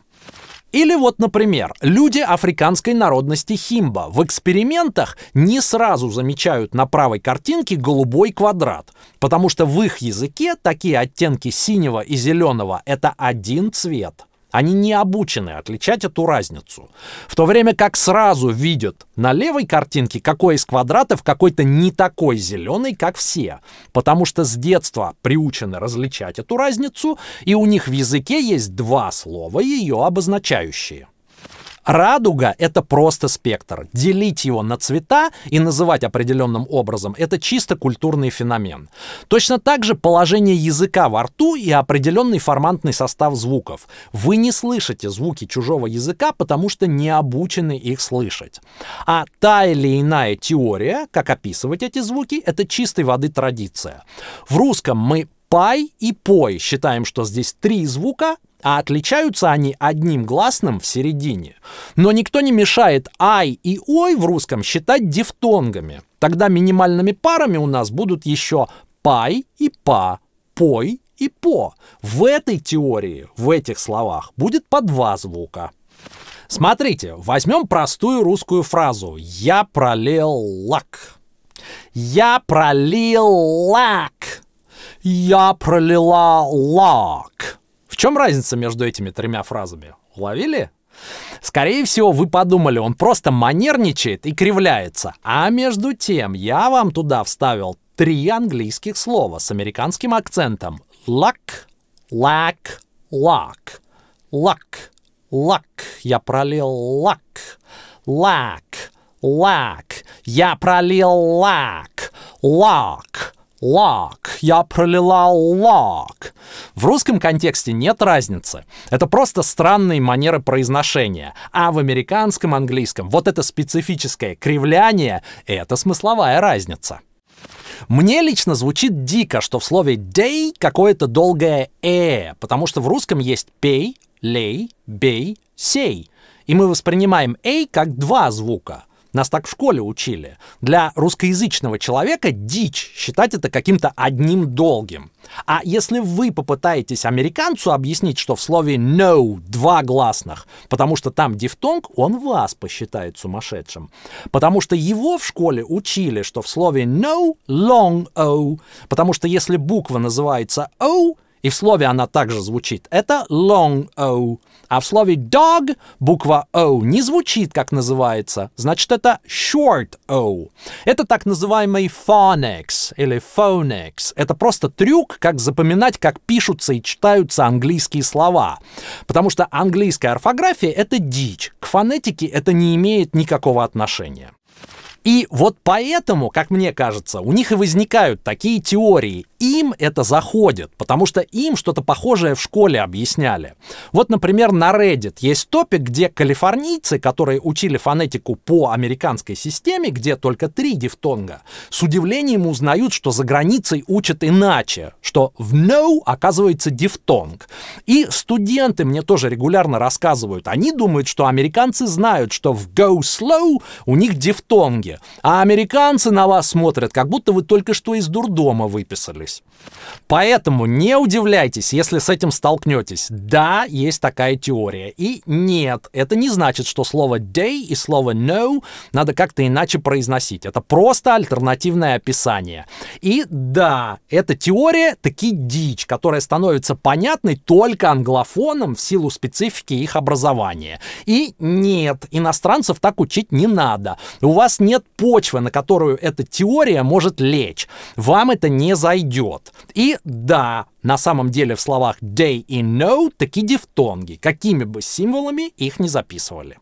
Или вот, например, люди африканской народности химба в экспериментах не сразу замечают на правой картинке голубой квадрат, потому что в их языке такие оттенки синего и зеленого — это один цвет. Они не обучены отличать эту разницу. В то время как сразу видят на левой картинке, какой из квадратов какой-то не такой зеленый, как все. Потому что с детства приучены различать эту разницу, и у них в языке есть два слова, ее обозначающие. Радуга — это просто спектр. Делить его на цвета и называть определенным образом — это чисто культурный феномен. Точно так же положение языка во рту и определенный формантный состав звуков. Вы не слышите звуки чужого языка, потому что не обучены их слышать. А та или иная теория, как описывать эти звуки, это чистой воды традиция. В русском мы пай и пой считаем, что здесь три звука — а отличаются они одним гласным в середине. Но никто не мешает «ай» и «ой» в русском считать дифтонгами. Тогда минимальными парами у нас будут еще «пай» и «па», «пой» и «по». В этой теории, в этих словах, будет по два звука. Смотрите, возьмем простую русскую фразу «Я пролил лак». «Я пролил лак». «Я пролила лак». В чем разница между этими тремя фразами? Уловили? Скорее всего, вы подумали, он просто манерничает и кривляется. А между тем, я вам туда вставил три английских слова с американским акцентом. Luck, lack, luck. Luck, luck. Я пролил luck. Lack, lack. Я пролил lack. Luck, лак, я пролила лак. В русском контексте нет разницы. Это просто странные манеры произношения. А в американском английском вот это специфическое кривляние — это смысловая разница. Мне лично звучит дико, что в слове «day» какое-то долгое «э», потому что в русском есть «пей», «лей», «бей», «сей». И мы воспринимаем «эй» как два звука — нас так в школе учили. Для русскоязычного человека дичь считать это каким-то одним долгим. А если вы попытаетесь американцу объяснить, что в слове no два гласных, потому что там дифтонг, он вас посчитает сумасшедшим. Потому что его в школе учили, что в слове no long o, потому что если буква называется o, и в слове она также звучит, это long o. А в слове dog буква O не звучит, как называется. Значит, это short O. Это так называемый phonics или phonics. Это просто трюк, как запоминать, как пишутся и читаются английские слова. Потому что английская орфография — это дичь. К фонетике это не имеет никакого отношения. И вот поэтому, как мне кажется, у них и возникают такие теории им это заходит, потому что им что-то похожее в школе объясняли. Вот, например, на Reddit есть топик, где калифорнийцы, которые учили фонетику по американской системе, где только три дифтонга, с удивлением узнают, что за границей учат иначе, что в no оказывается дифтонг. И студенты мне тоже регулярно рассказывают, они думают, что американцы знают, что в go slow у них дифтонги, а американцы на вас смотрят, как будто вы только что из дурдома выписали сложились. Поэтому не удивляйтесь, если с этим столкнетесь. Да, есть такая теория. И нет, это не значит, что слово day и слово no надо как-то иначе произносить. Это просто альтернативное описание. И да, эта теория таки дичь, которая становится понятной только англофонам в силу специфики их образования. И нет, иностранцев так учить не надо. У вас нет почвы, на которую эта теория может лечь. Вам это не зайдет идет. И да, на самом деле в словах day и no такие дифтонги, какими бы символами их не записывали.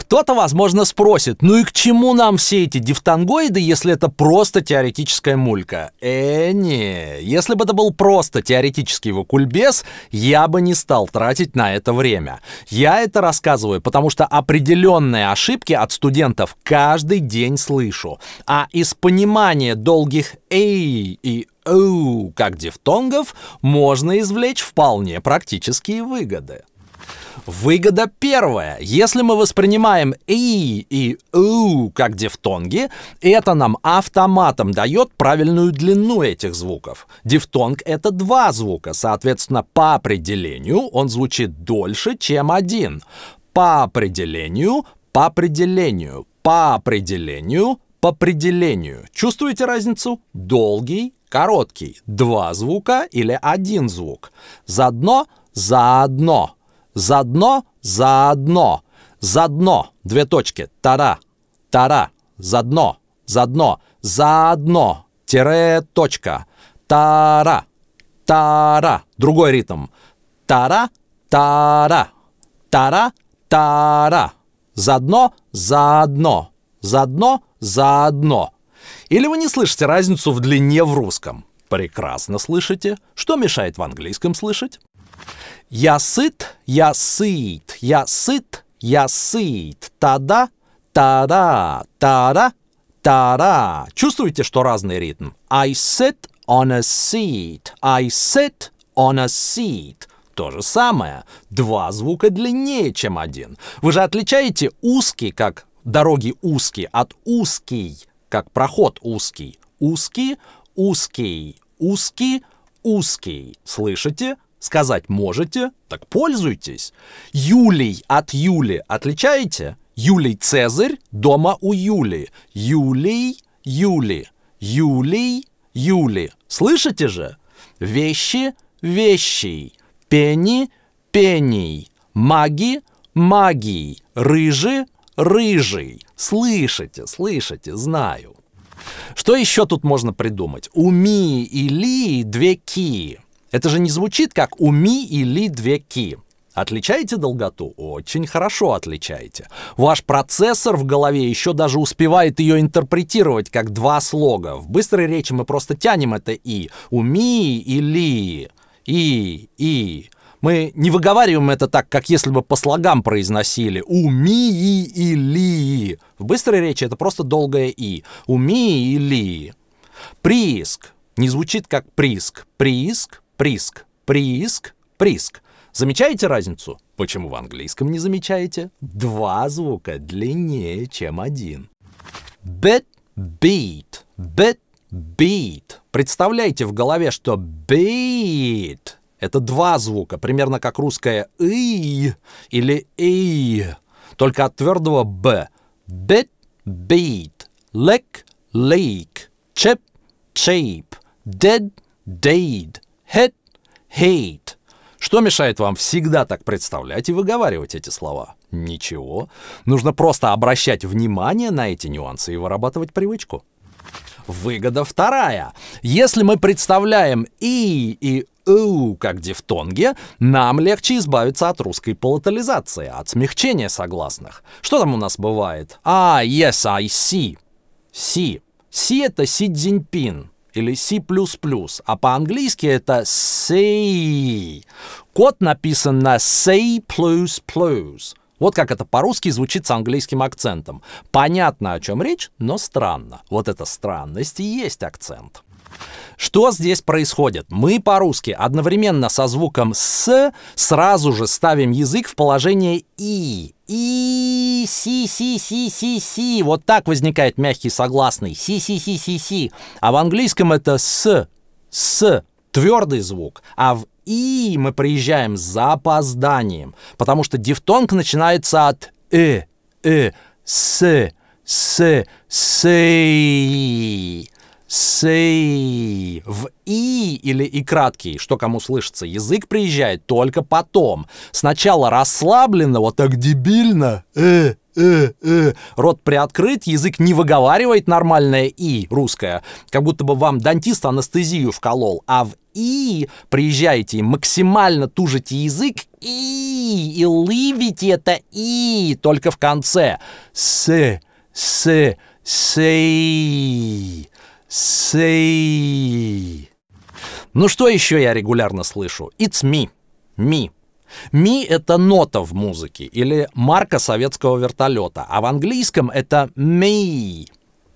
Кто-то, возможно, спросит, ну и к чему нам все эти дифтонгоиды, если это просто теоретическая мулька? Э, не, если бы это был просто теоретический его я бы не стал тратить на это время. Я это рассказываю, потому что определенные ошибки от студентов каждый день слышу. А из понимания долгих «эй» и «оу» как дифтонгов можно извлечь вполне практические выгоды. Выгода первая. Если мы воспринимаем «и» и «у» как дифтонги, это нам автоматом дает правильную длину этих звуков. Дифтонг — это два звука, соответственно, по определению он звучит дольше, чем один. По определению, по определению, по определению, по определению. Чувствуете разницу? Долгий, короткий. Два звука или один звук. Заодно, заодно. Заодно, заодно, заодно, две точки, тара, тара, заодно, заодно, заодно, тире, точка, тара, тара, другой ритм, тара, тара, тара, тара, заодно, заодно, заодно, заодно. Или вы не слышите разницу в длине в русском? Прекрасно слышите. Что мешает в английском слышать? Я сыт, я сыт, я сыт, я сыт. Тада, тара, тара, тара. Чувствуете, что разный ритм? I sit on a seat. I sit on a seat. То же самое. Два звука длиннее, чем один. Вы же отличаете узкий, как дороги узкие, от узкий, как проход узкий. Узкий, узкий, узкий, узкий. Слышите? Сказать можете, так пользуйтесь. Юлий от Юли отличаете? Юлий Цезарь дома у Юли. Юлий, Юли. Юлий, Юли. Слышите же? Вещи, вещей. Пени, пений. Маги, магий. Рыжи, рыжий. Слышите, слышите, знаю. Что еще тут можно придумать? У Ми и Ли две ки. Это же не звучит как у ми или две ки. Отличаете долготу? Очень хорошо отличаете. Ваш процессор в голове еще даже успевает ее интерпретировать как два слога. В быстрой речи мы просто тянем это «и». У «ми» или «и», «и». Мы не выговариваем это так, как если бы по слогам произносили «уми» и «или». В быстрой речи это просто долгое «и». «Уми» или «Прииск» не звучит как «приск». «Прииск» Приск, прииск, приск. Замечаете разницу? Почему в английском не замечаете? Два звука длиннее, чем один. Bit, beat, bit, beat. Представляете в голове, что beat — это два звука, примерно как русское «и» или «и», только от твердого «б». Bit, beat, lick, leak, chip, cheap, dead, dead, Hate, hate. Что мешает вам всегда так представлять и выговаривать эти слова? Ничего. Нужно просто обращать внимание на эти нюансы и вырабатывать привычку. Выгода вторая. Если мы представляем «и» и «у» как дифтонги, нам легче избавиться от русской полотализации, от смягчения согласных. Что там у нас бывает? А, yes, I see. Си. Си — это Си Цзиньпин или C++, а по-английски это C. Код написан на C++. Вот как это по-русски звучит с английским акцентом. Понятно, о чем речь, но странно. Вот эта странность и есть акцент. Что здесь происходит? Мы по-русски одновременно со звуком «с» сразу же ставим язык в положение «и» и си си си си си вот так возникает мягкий согласный си си си си си а в английском это с с твердый звук а в и мы приезжаем с опозданием потому что дифтонг начинается от э э с с сей сей в и или и краткий, что кому слышится, язык приезжает только потом. Сначала расслабленно, вот так дебильно, э, э, э. Рот приоткрыт, язык не выговаривает нормальное «и» русское, как будто бы вам дантист анестезию вколол, а в «и» приезжаете и максимально тужите язык «и» и ливите это «и» только в конце. «С», «с», «сей». Say. Ну что еще я регулярно слышу? It's me. Me. Ми – это нота в музыке или марка советского вертолета, а в английском это me.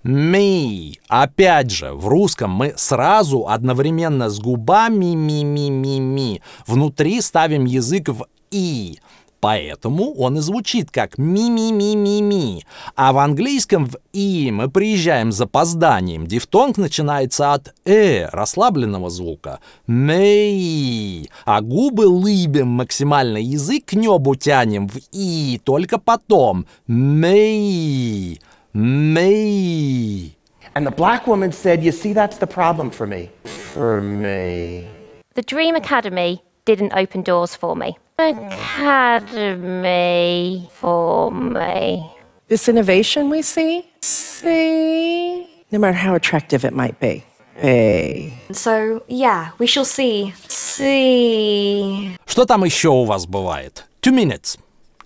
Me. Опять же, в русском мы сразу одновременно с губами ми-ми-ми-ми внутри ставим язык в и. Поэтому он и звучит как ми-ми-ми-ми-ми. А в английском в «и» мы приезжаем с запозданием. Дифтонг начинается от «э» расслабленного звука. «Мэй». А губы лыбим максимально, язык к небу тянем в «и» только потом. «Мэй». «Мэй». And the black woman said, you see, that's the problem for me. For me. The Dream Academy didn't open doors for me academy for me. This innovation we see, see, no matter how attractive it might be. Hey. So, yeah, we shall see. See. Что там еще у вас бывает? Тюменец,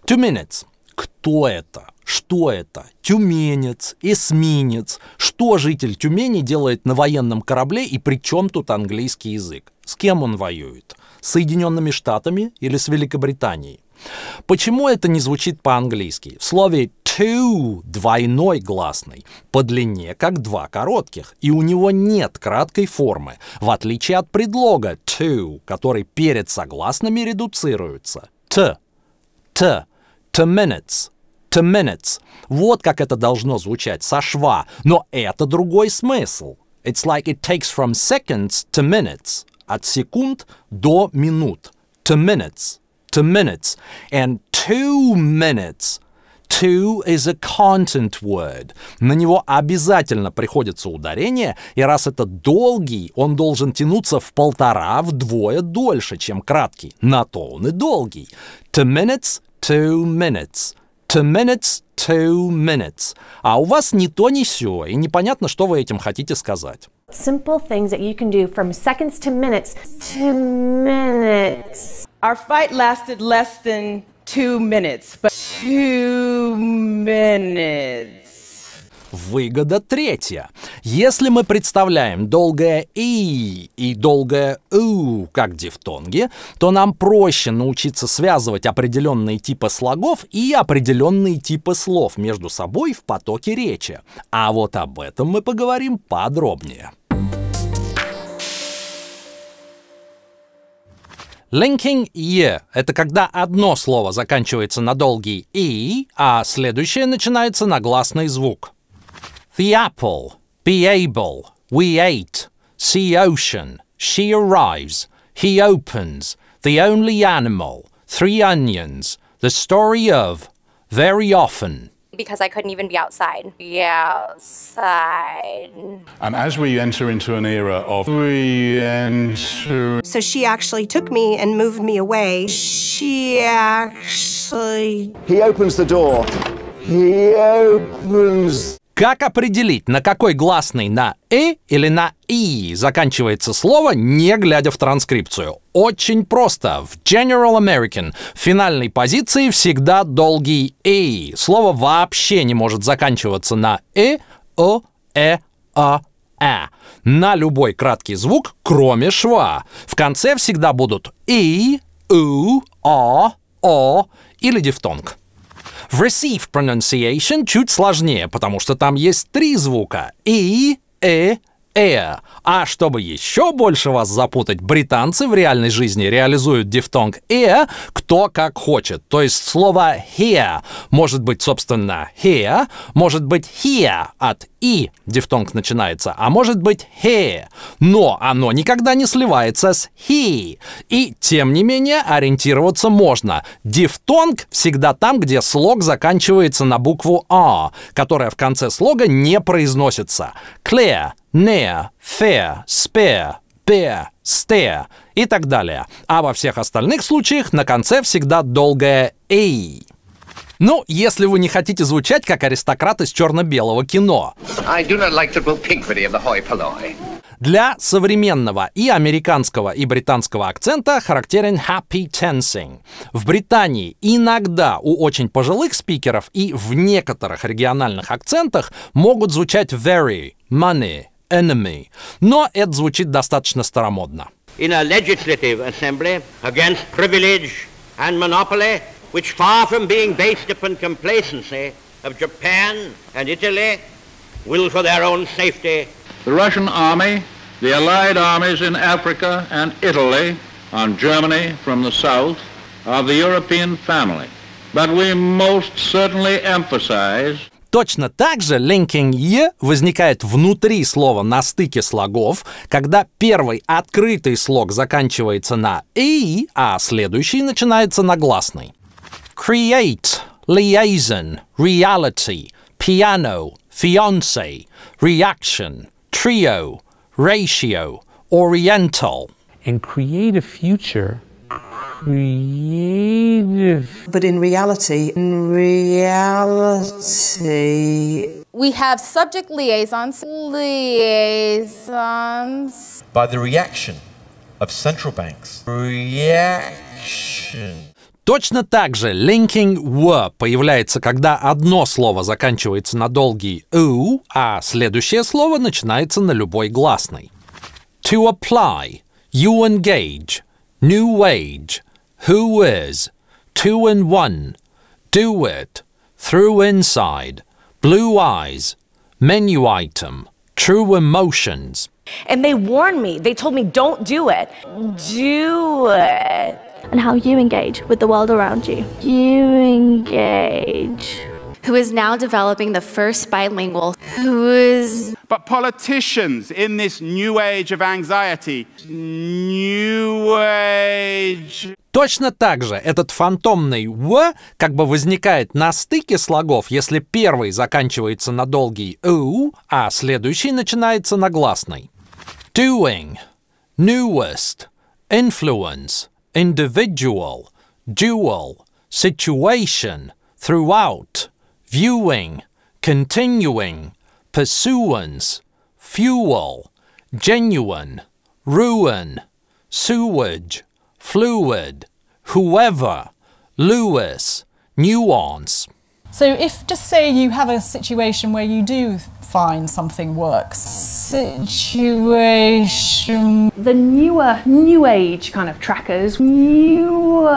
Тюменец. Кто это? Что это? Тюменец, эсминец. Что житель Тюмени делает на военном корабле и при чем тут английский язык? С кем он воюет? с Соединенными Штатами или с Великобританией. Почему это не звучит по-английски? В слове two двойной гласный, по длине как два коротких, и у него нет краткой формы, в отличие от предлога to, который перед согласными редуцируется. Т, т, t minutes, t minutes. Вот как это должно звучать со шва, но это другой смысл. It's like it takes from seconds to minutes от секунд до минут. To minutes, to minutes. And two minutes – Two is a content word. На него обязательно приходится ударение, и раз это долгий, он должен тянуться в полтора, вдвое дольше, чем краткий. На то он и долгий. Two minutes, two minutes two minutes, two minutes. А у вас ни то, ни сё, и непонятно, что вы этим хотите сказать. Simple things that you can do from seconds to minutes. Two minutes. Our fight lasted less than two minutes, but two minutes. Выгода третья. Если мы представляем долгое «и» и долгое «у» как дифтонги, то нам проще научиться связывать определенные типы слогов и определенные типы слов между собой в потоке речи. А вот об этом мы поговорим подробнее. Linking «е» — это когда одно слово заканчивается на долгий «и», а следующее начинается на гласный звук. The apple, be able, we ate, see ocean, she arrives, he opens, the only animal, three onions, the story of, very often because I couldn't even be outside. Yeah, outside. And as we enter into an era of we enter. So she actually took me and moved me away. She actually. He opens the door. He opens Как определить, на какой гласный на «э» или на «и» заканчивается слово, не глядя в транскрипцию? Очень просто. В General American в финальной позиции всегда долгий «э». Слово вообще не может заканчиваться на «э», «о», «э», «а», «э». На любой краткий звук, кроме шва. В конце всегда будут «и», «у», «о», «о» или дифтонг. В receive pronunciation чуть сложнее, потому что там есть три звука — и, э, э. А чтобы еще больше вас запутать, британцы в реальной жизни реализуют дифтонг э кто как хочет. То есть слово here может быть, собственно, here, может быть here от и дифтонг начинается, а может быть he, но оно никогда не сливается с he. И тем не менее ориентироваться можно. Дифтонг всегда там, где слог заканчивается на букву а, которая в конце слога не произносится. Clear, near, fair, spare, bear, stare и так далее. А во всех остальных случаях на конце всегда долгое эй. Ну, если вы не хотите звучать как аристократ из черно-белого кино. Like Для современного и американского, и британского акцента характерен happy tensing. В Британии иногда у очень пожилых спикеров и в некоторых региональных акцентах могут звучать very, money, enemy. Но это звучит достаточно старомодно. In a legislative assembly against privilege and monopoly which far from being based upon complacency of Japan and Italy, will for their own safety. The Russian army, the Allied armies in Africa and Italy, on Germany from the south, are the European family. But we most certainly emphasize Точно так же «ленькенье» возникает внутри слова на стыке слогов, когда первый открытый слог заканчивается на «и», а следующий начинается на гласный. create, liaison, reality, piano, fiance, reaction, trio, ratio, oriental. And create a future creative. But in reality, in reality. We have subject liaisons, liaisons. By the reaction of central banks. Reaction. Точно так же linking w появляется, когда одно слово заканчивается на долгий u, а следующее слово начинается на любой гласный. To apply, you engage, new wage, who is, two in one, do it, through inside, blue eyes, menu item, true emotions. And they warned me. They told me, don't do it. Do it. and how you engage with the world around you. You engage. Who is now developing the first bilingual, who is. But politicians in this new age of anxiety, new age. Точно так же этот фантомный «в» как бы возникает на стыке слогов, если первый заканчивается на долгий «у», а следующий начинается на гласный. Doing, newest, influence, individual, dual, situation, throughout, viewing, continuing, pursuance, fuel, genuine, ruin, sewage, fluid, whoever, Lewis, nuance. So if just say you have a situation where you do find something works. Situation. The newer, new age kind of trackers, newer.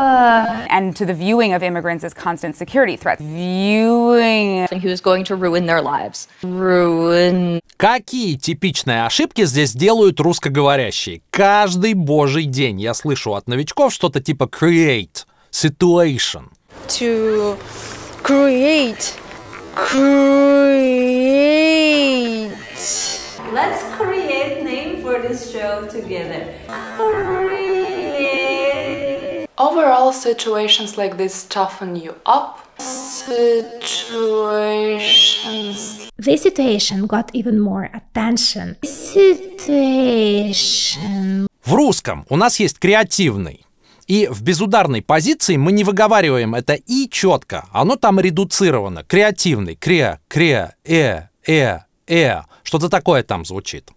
And to the viewing of immigrants as constant security threats. Viewing. And who's going to ruin their lives. Ruin. Какие типичные ошибки здесь делают русскоговорящие? Каждый божий день я слышу от новичков что-то типа create, situation. To create create let's create name for this show together create. overall situations like this toughen you up situations This situation got even more attention situation В русском у нас есть креативный И в безударной позиции мы не выговариваем это «и» четко. Оно там редуцировано. Креативный. Кре, кре, э, э, э. Что-то такое там звучит.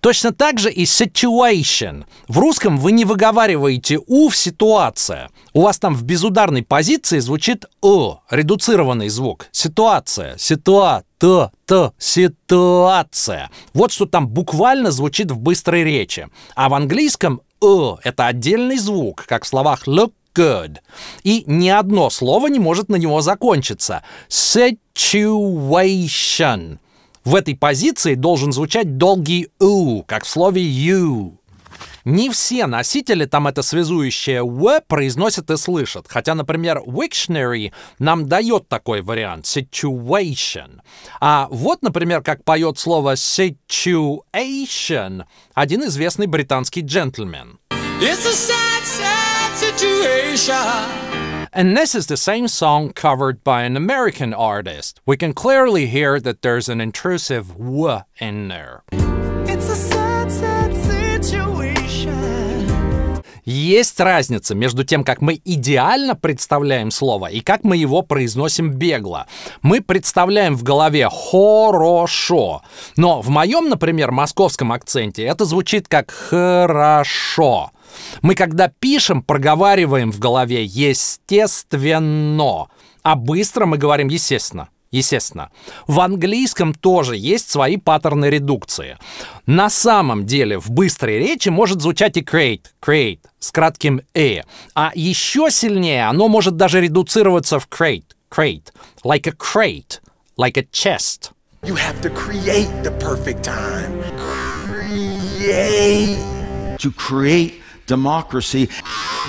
Точно так же и situation. В русском вы не выговариваете «у» в «ситуация». У вас там в безударной позиции звучит «о», редуцированный звук. Ситуация, ситуа, т, т, ситуация. Вот что там буквально звучит в быстрой речи. А в английском «э». Это отдельный звук, как в словах «look good». И ни одно слово не может на него закончиться. Situation. В этой позиции должен звучать долгий «у», как в слове «you» не все носители там это связующее «в» произносят и слышат. Хотя, например, Wiktionary нам дает такой вариант — situation. А вот, например, как поет слово situation один известный британский джентльмен. It's a sad, sad situation. And this is the same song covered by an American artist. We can clearly hear that there's an intrusive w in there. Есть разница между тем, как мы идеально представляем слово и как мы его произносим бегло. Мы представляем в голове «хорошо», но в моем, например, московском акценте это звучит как «хорошо». Мы, когда пишем, проговариваем в голове «естественно», а быстро мы говорим «естественно» естественно. В английском тоже есть свои паттерны редукции. На самом деле в быстрой речи может звучать и create, create с кратким «э». А еще сильнее оно может даже редуцироваться в create, create, like a crate, like a chest. You have to create the perfect time. Create. To create democracy.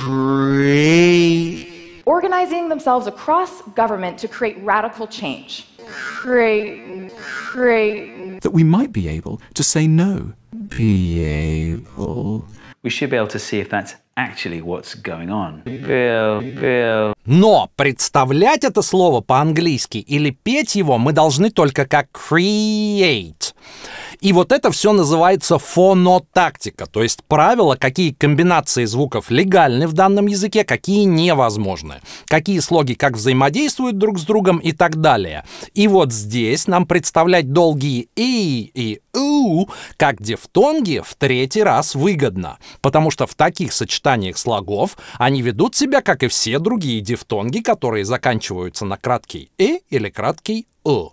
Create. organizing themselves across government to create radical change. Create, create. That we might be able to say no. Be able. We should be able to see if that's actually what's going on. Bill, Bill. Но представлять это слово по-английски или петь его мы должны только как create. И вот это все называется фонотактика, то есть правила, какие комбинации звуков легальны в данном языке, какие невозможны, какие слоги как взаимодействуют друг с другом и так далее. И вот здесь нам представлять долгие «и» и «у» как дифтонги в третий раз выгодно, потому что в таких сочетаниях слогов они ведут себя, как и все другие дифтонги, которые заканчиваются на краткий «и» «э» или краткий «у».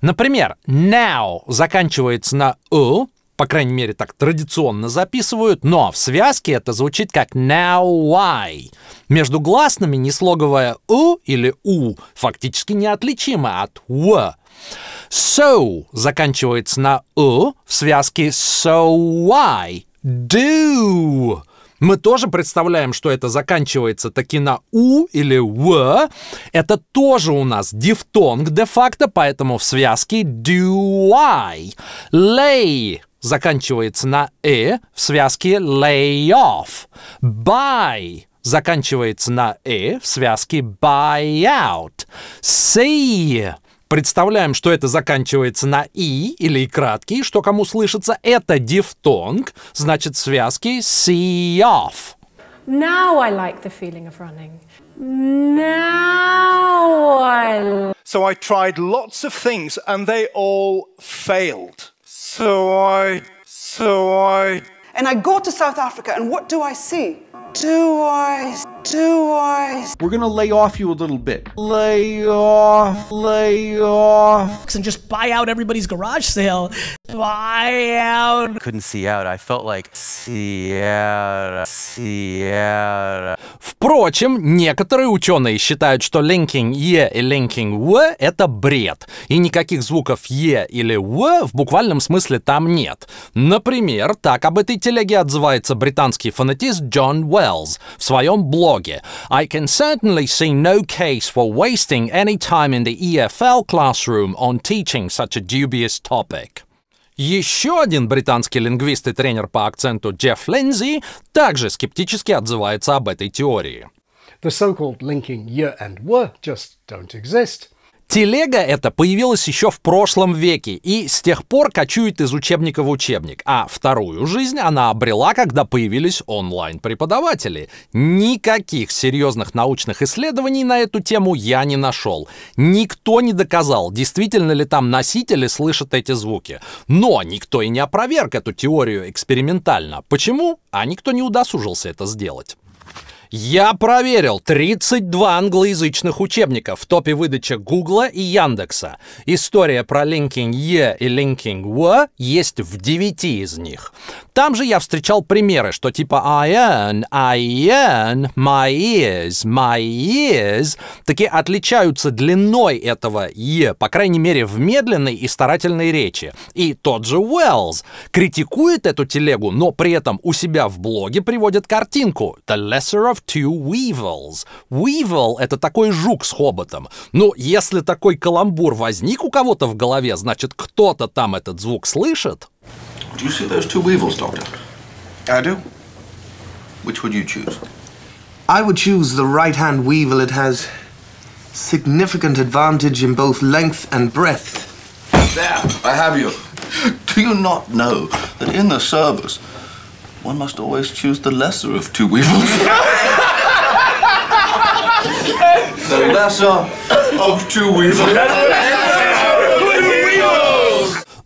Например, now заканчивается на «у», по крайней мере, так традиционно записывают, но в связке это звучит как now why. Между гласными неслоговое «у» или «у» фактически неотличимо от «в». So заканчивается на «у» в связке so why. Do мы тоже представляем, что это заканчивается таки на «у» или «в». Это тоже у нас дифтонг де-факто, поэтому в связке «do I». «Lay» заканчивается на «э» в связке «lay off». «Buy» заканчивается на «э» в связке «buy out». «See» Представляем, что это заканчивается на «и» или краткий, что кому слышится, это дифтонг, значит связки «see off». Now I like the feeling of running. Now I... So I tried lots of things and they all failed. So I... So I... And I go to South Africa, and what do I see? Do I? Do I? We're gonna lay off you a little bit. Lay off, lay off. And just buy out everybody's garage sale. Buy out. Couldn't see out. I felt like Sierra, Sierra. Впрочем, некоторые ученые считают, что linking E и linking W — это бред, и никаких звуков E или W в буквальном смысле там нет. Например, так об этой теме телеге отзывается британский фанатист Джон Уэллс в своем блоге. I can certainly see no case for wasting any time in the EFL classroom on teaching such a dubious topic. Еще один британский лингвист и тренер по акценту Джефф Линзи также скептически отзывается об этой теории. The so-called linking year and were just don't exist – Телега эта появилась еще в прошлом веке и с тех пор кочует из учебника в учебник, а вторую жизнь она обрела, когда появились онлайн-преподаватели. Никаких серьезных научных исследований на эту тему я не нашел. Никто не доказал, действительно ли там носители слышат эти звуки. Но никто и не опроверг эту теорию экспериментально. Почему? А никто не удосужился это сделать. Я проверил 32 англоязычных учебника в топе выдачи Гугла и Яндекса. История про Linking E и Linking W есть в 9 из них. Там же я встречал примеры, что типа I earn, I earn, my ears, my ears таки отличаются длиной этого E, по крайней мере в медленной и старательной речи. И тот же Уэллс критикует эту телегу, но при этом у себя в блоге приводит картинку «The lesser of have two weevils. Weevil — это такой жук с хоботом. Ну, если такой каламбур возник у кого-то в голове, значит, кто-то там этот звук слышит. Do you see those two weevils, Doctor? I do. Which would you choose? I would choose the right-hand weevil. It has significant advantage in both length and breadth. There, I have you. Do you not know that in the service, one must always choose the lesser of two evils. the lesser of two evils.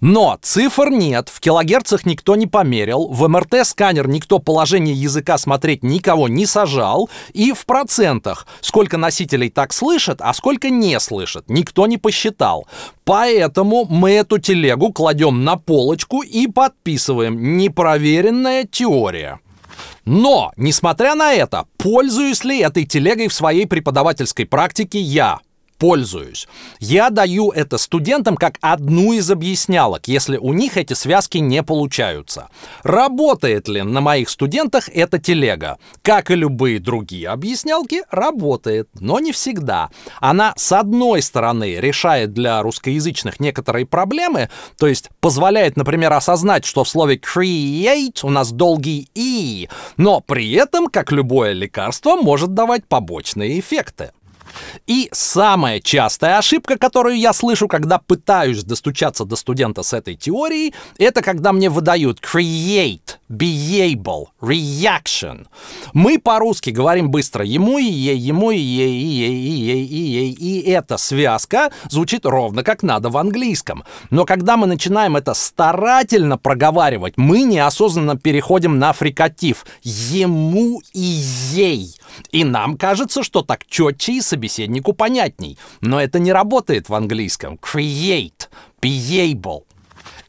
Но цифр нет, в килогерцах никто не померил, в МРТ-сканер никто положение языка смотреть никого не сажал, и в процентах, сколько носителей так слышат, а сколько не слышат, никто не посчитал. Поэтому мы эту телегу кладем на полочку и подписываем «Непроверенная теория». Но, несмотря на это, пользуюсь ли этой телегой в своей преподавательской практике я? пользуюсь. Я даю это студентам как одну из объяснялок, если у них эти связки не получаются. Работает ли на моих студентах эта телега? Как и любые другие объяснялки, работает, но не всегда. Она, с одной стороны, решает для русскоязычных некоторые проблемы, то есть позволяет, например, осознать, что в слове create у нас долгий и, но при этом, как любое лекарство, может давать побочные эффекты. И самая частая ошибка, которую я слышу, когда пытаюсь достучаться до студента с этой теорией, это когда мне выдают create, be able, reaction. Мы по-русски говорим быстро ему и ей, ему и ей, и ей, и ей, и ей. И эта связка звучит ровно как надо в английском. Но когда мы начинаем это старательно проговаривать, мы неосознанно переходим на фрикатив. Ему и ей. И нам кажется, что так четче и собеседнику понятней. Но это не работает в английском. Create, be able.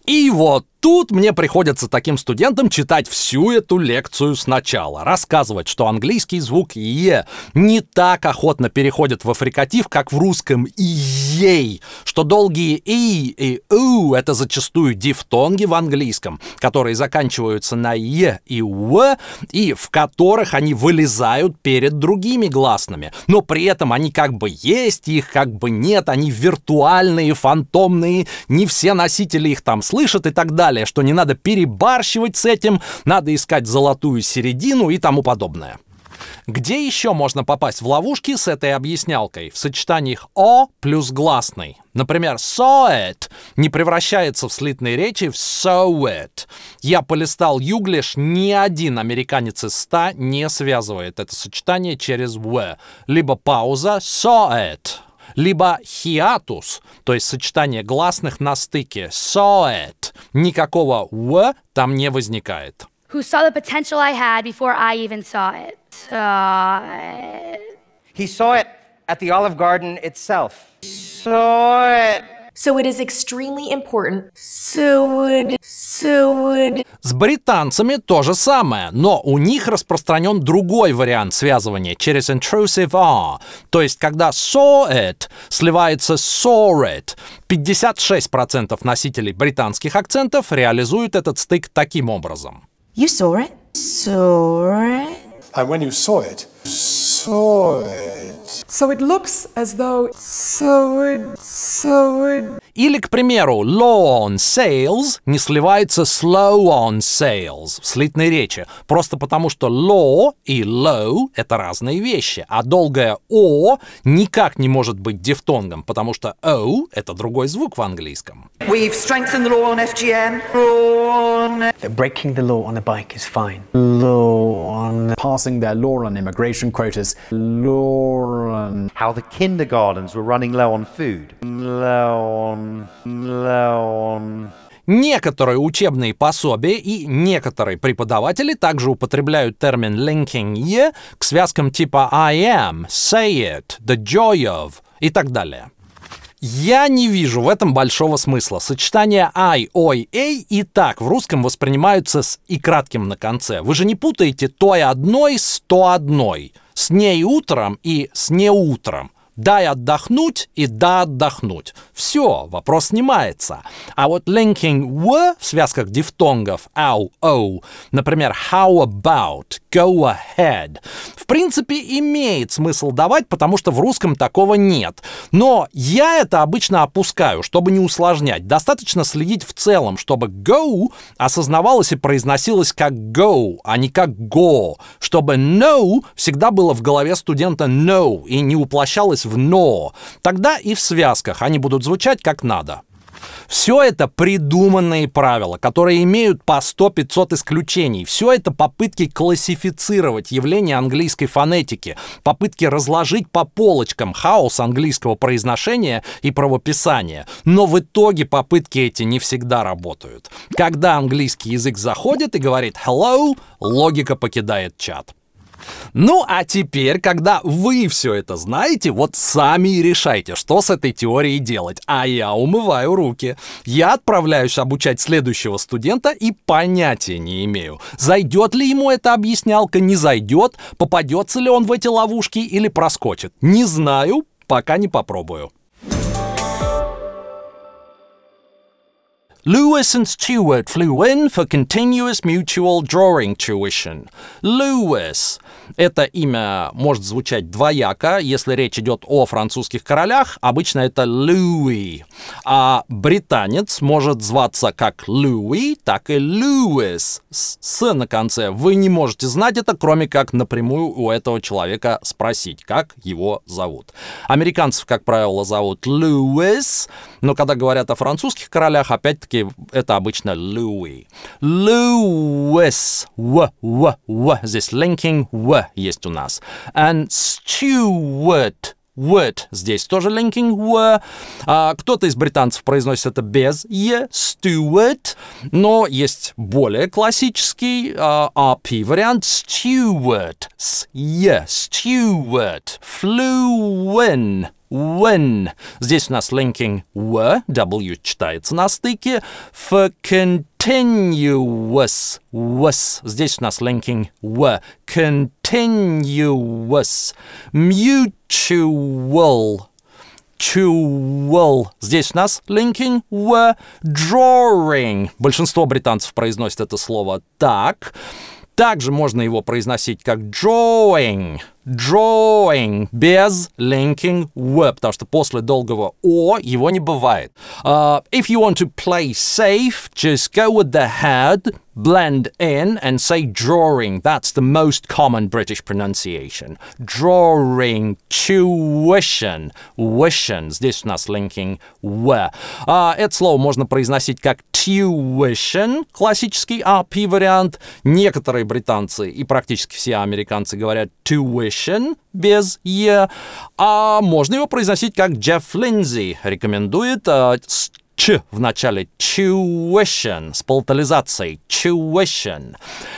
И вот тут мне приходится таким студентам читать всю эту лекцию сначала, рассказывать, что английский звук «е» не так охотно переходит в африкатив, как в русском «ей», что долгие «и» и «у» — это зачастую дифтонги в английском, которые заканчиваются на «е» и «в», и в которых они вылезают перед другими гласными, но при этом они как бы есть, их как бы нет, они виртуальные, фантомные, не все носители их там слышат и так далее, далее, что не надо перебарщивать с этим, надо искать золотую середину и тому подобное. Где еще можно попасть в ловушки с этой объяснялкой в сочетаниях «о» плюс гласный? Например, «saw it» не превращается в слитной речи в «so it». Я полистал юглиш, ни один американец из ста не связывает это сочетание через «w». Либо пауза «saw it», либо хиатус, то есть сочетание гласных на стыке saw it, Никакого «в» там не возникает. Who saw the potential I had before I even saw it. Saw it. He saw it at the Olive Garden itself. Saw it So it is extremely important. So it, so it. С британцами то же самое, но у них распространен другой вариант связывания через intrusive R, то есть когда saw it сливается saw it. 56% носителей британских акцентов реализуют этот стык таким образом. You saw it. Saw it. And when you saw it, saw sword. So it looks as though so it so it Или, к примеру, low on sales не сливается slow on sales в слитной речи, просто потому что low и low — это разные вещи, а долгое о никак не может быть дифтонгом, потому что o — это другой звук в английском. We've strengthened the law on FGM. Law on... Breaking the law on a bike is fine. Law on... Passing their law on immigration quotas. Law on... How the kindergartens were running low on food. Low on Некоторые учебные пособия и некоторые преподаватели также употребляют термин linking «е» к связкам типа «I am», «say it», «the joy of» и так далее. Я не вижу в этом большого смысла. Сочетание I, ой, эй и так в русском воспринимаются с и кратким на конце. Вы же не путаете той одной с то одной. С ней утром и с неутром. Дай отдохнуть и да отдохнуть. Все, вопрос снимается. А вот linking «в» в связках дифтонгов «ау», «оу», например, «how about», «go ahead», в принципе, имеет смысл давать, потому что в русском такого нет. Но я это обычно опускаю, чтобы не усложнять. Достаточно следить в целом, чтобы «go» осознавалось и произносилось как «go», а не как «go», чтобы «no» всегда было в голове студента «no» и не уплощалось превратились в «но». Тогда и в связках они будут звучать как надо. Все это придуманные правила, которые имеют по 100-500 исключений. Все это попытки классифицировать явление английской фонетики, попытки разложить по полочкам хаос английского произношения и правописания. Но в итоге попытки эти не всегда работают. Когда английский язык заходит и говорит «hello», логика покидает чат. Ну, а теперь, когда вы все это знаете, вот сами и решайте, что с этой теорией делать. А я умываю руки. Я отправляюсь обучать следующего студента и понятия не имею, зайдет ли ему эта объяснялка, не зайдет, попадется ли он в эти ловушки или проскочит. Не знаю, пока не попробую. Lewis and Stewart flew in for continuous mutual drawing tuition. Lewis. Это имя может звучать двояко, если речь идет о французских королях, обычно это Луи. А британец может зваться как Луи, так и Льюис. С, на конце. Вы не можете знать это, кроме как напрямую у этого человека спросить, как его зовут. Американцев, как правило, зовут Льюис. Льюис. Но когда говорят о французских королях, опять-таки это обычно Луи. Луис. В, в, в. Здесь линкинг в есть у нас. And Stewart. Word. Здесь тоже linking в. А, кто-то из британцев произносит это без е steward, но есть более классический а, RP вариант steward с е steward, flew when. Здесь у нас linking w, w читается на стыке, в continuous, was. Здесь у нас linking w, continuous, mutual, Чуэлл. Здесь у нас linking were drawing. Большинство британцев произносит это слово так. Также можно его произносить как drawing. drawing без linking w, потому что после долгого о его не бывает. Uh, if you want to play safe, just go with the head, blend in and say drawing. That's the most common British pronunciation. Drawing, tuition, vision. Здесь у нас linking w. Uh, это слово можно произносить как tuition, классический RP-вариант. Некоторые британцы и практически все американцы говорят tuition Джеффлинзишен без «е», а можно его произносить как Джефф Линдзи. Рекомендует э, с «ч» в начале «tuition» с полтализацией «tuition».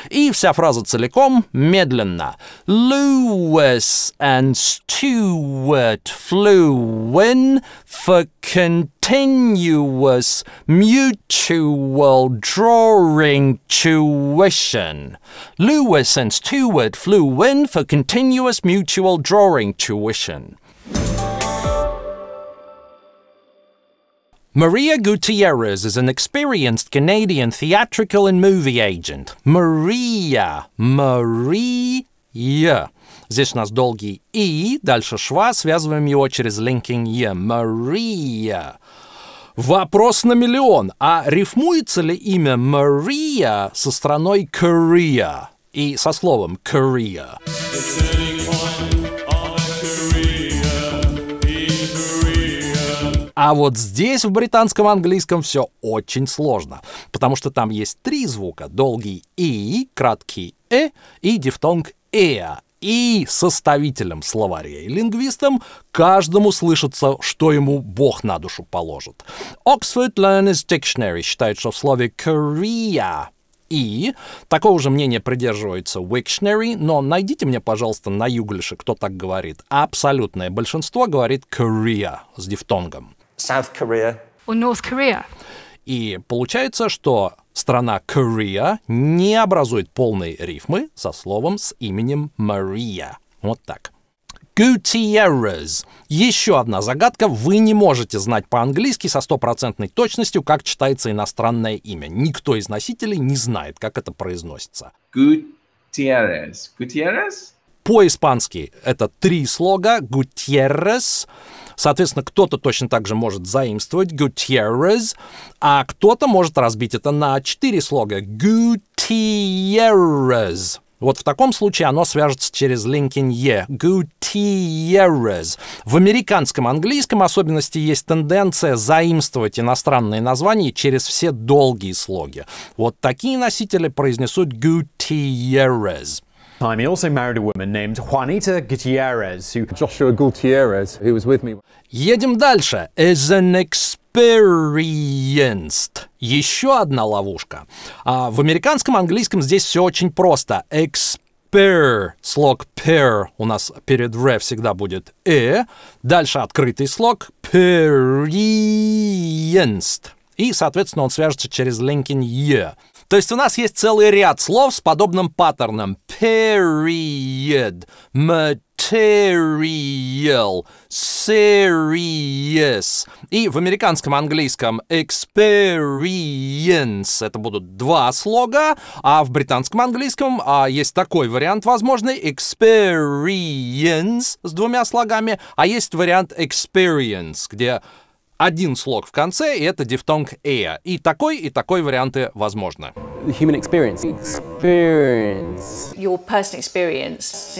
И вся фраза целиком медленно. Lewis and Stewart flew in for continuing continuous mutual drawing tuition. Lewis and Stewart flew in for continuous mutual drawing tuition. Maria Gutierrez is an experienced Canadian theatrical and movie agent. Maria. Maria. Здесь у нас долгий «и», дальше шва, связываем его через linking «е». Maria. Вопрос на миллион. А рифмуется ли имя Мария со страной Korea и со словом Korea? А вот здесь, в британском английском, все очень сложно, потому что там есть три звука — долгий «и», краткий «э» и дифтонг «эа» и составителем словаря и лингвистом каждому слышится, что ему Бог на душу положит. Oxford Learner's Dictionary считает, что в слове «Korea» И такого же мнения придерживается Wiktionary, но найдите мне, пожалуйста, на юглише, кто так говорит. Абсолютное большинство говорит Korea с дифтонгом. South Korea. Or North Korea. И получается, что Страна Корея не образует полной рифмы со словом с именем Мария. Вот так. Gutierrez. Еще одна загадка. Вы не можете знать по-английски со стопроцентной точностью, как читается иностранное имя. Никто из носителей не знает, как это произносится. Gutierrez. Gutierrez? По-испански это три слога. Gutierrez. Соответственно, кто-то точно так же может заимствовать Gutierrez, а кто-то может разбить это на четыре слога. Gutierrez. Вот в таком случае оно свяжется через Linkin E. Gutierrez. В американском английском особенности есть тенденция заимствовать иностранные названия через все долгие слоги. Вот такие носители произнесут Gutierrez time, also married a woman named Juanita Gutierrez, who... Joshua Gutierrez, who was with me. Едем дальше. Is an experienced. Еще одна ловушка. А в американском английском здесь все очень просто. Experienced Слог pair у нас перед r всегда будет э. Дальше открытый слог perienced. И, соответственно, он свяжется через linking E. То есть у нас есть целый ряд слов с подобным паттерном. Period, material, serious. И в американском английском experience. Это будут два слога, а в британском английском а, есть такой вариант возможный. Experience с двумя слогами, а есть вариант experience, где один слог в конце, и это дифтонг «эя». И такой, и такой варианты возможны. human experience. Experience. Your personal experience.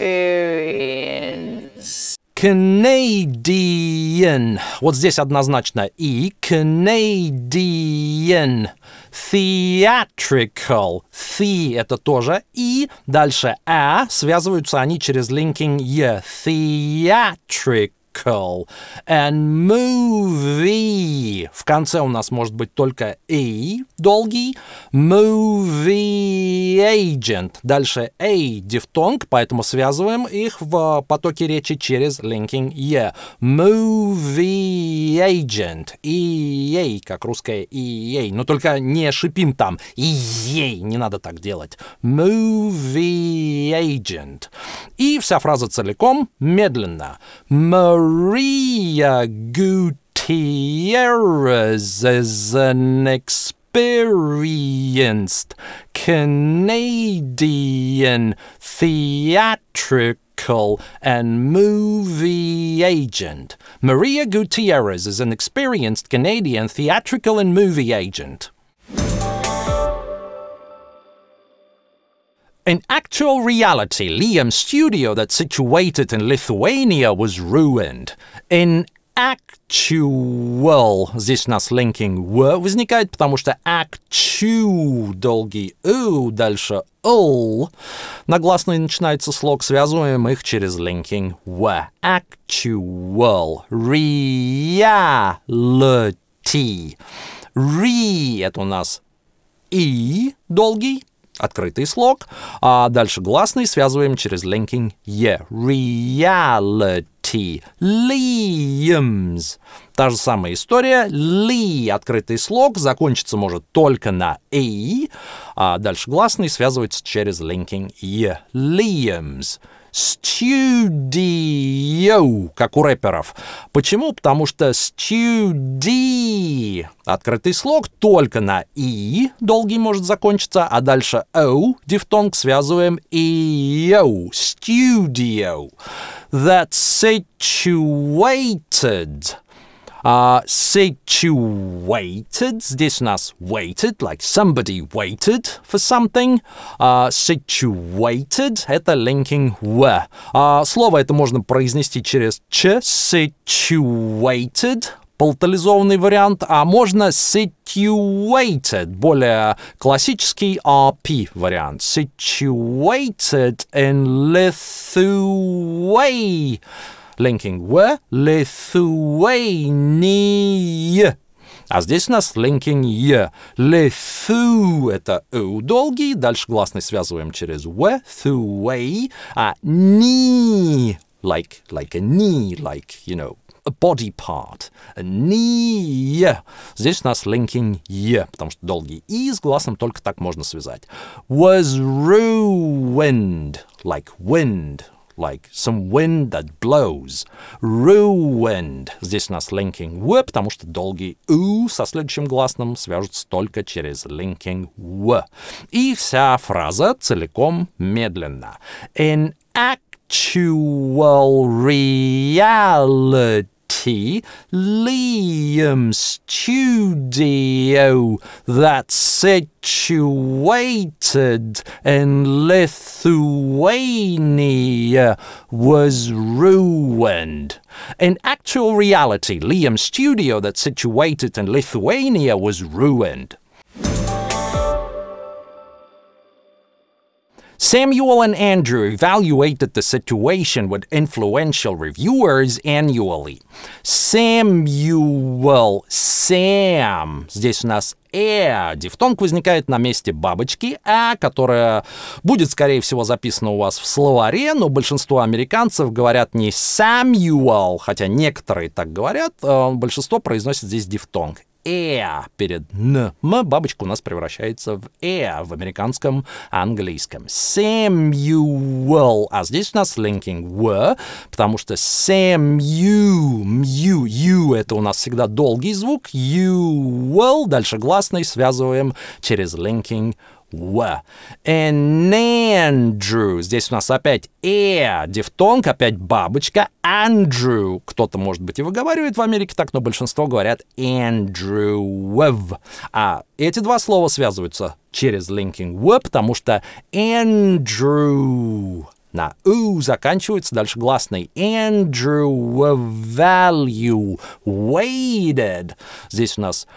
Experience. Canadian. Вот здесь однозначно и Canadian. Theatrical. The это тоже и. Дальше а. Связываются они через linking е. Theatrical Circle and Movie. В конце у нас может быть только A долгий. Movie Agent. Дальше A дифтонг, поэтому связываем их в э, потоке речи через linking E. Movie Agent. И e ей как русское EA. Но только не шипим там. EA. Не надо так делать. Movie Agent. И вся фраза целиком медленно. Mar Maria Gutierrez is an experienced Canadian theatrical and movie agent. Maria Gutierrez is an experienced Canadian theatrical and movie agent. In actual reality, Liam's studio that's situated in Lithuania was ruined. In actual здесь у нас linking w возникает, потому что actu долгий u, дальше all. На гласный начинается слог, связываем их через linking w. Actual. Reality. Re это у нас и долгий, открытый слог, а дальше гласный связываем через linking «е». Reality. Liams. Та же самая история. Ли открытый слог закончится может только на «и», а дальше гласный связывается через linking «е». Liams studio, как у рэперов. Почему? Потому что study открытый слог только на и, долгий может закончиться, а дальше o, дифтонг связываем и o, studio. That's situated uh, situated. This nas waited, like somebody waited for something. Uh, situated – это linking w. Uh, слово это можно произнести через ч. Situated полтализованный вариант, а можно situated, более классический RP вариант. Situated in Lithuania linking we Lithuania. А здесь у нас linking Y. Lithu – это U долгий, дальше гласный связываем через W, Thuway, а ni like, like a knee, like, you know, a body part. A knee. Здесь у нас linking Y, потому что долгий И с гласным только так можно связать. Was ruined, like wind, like some wind that blows. Ruined. Здесь у нас linking w, потому что долгий u со следующим гласным свяжутся только через linking w. И вся фраза целиком медленно. In actual reality. T. Liam Studio that's situated in Lithuania was ruined. In actual reality, Liam Studio that's situated in Lithuania was ruined. Samuel and Andrew evaluated the situation with influential reviewers annually. Samuel, Sam, здесь у нас э, дифтонг возникает на месте бабочки, а, которая будет, скорее всего, записана у вас в словаре, но большинство американцев говорят не Samuel, хотя некоторые так говорят, а большинство произносит здесь дифтонг, «э» перед «н». Бабочка у нас превращается в «э» в американском английском. «Samuel». А здесь у нас linking «w», потому что «samu», «mu», «u» — это у нас всегда долгий звук, «you», «well», дальше гласный связываем через linking «w» в. And Andrew. Здесь у нас опять э, дифтонг, опять бабочка. Andrew. Кто-то, может быть, и выговаривает в Америке так, но большинство говорят Andrew. А эти два слова связываются через linking в, потому что Andrew на «у» заканчивается, дальше гласный. Andrew value waited. Здесь у нас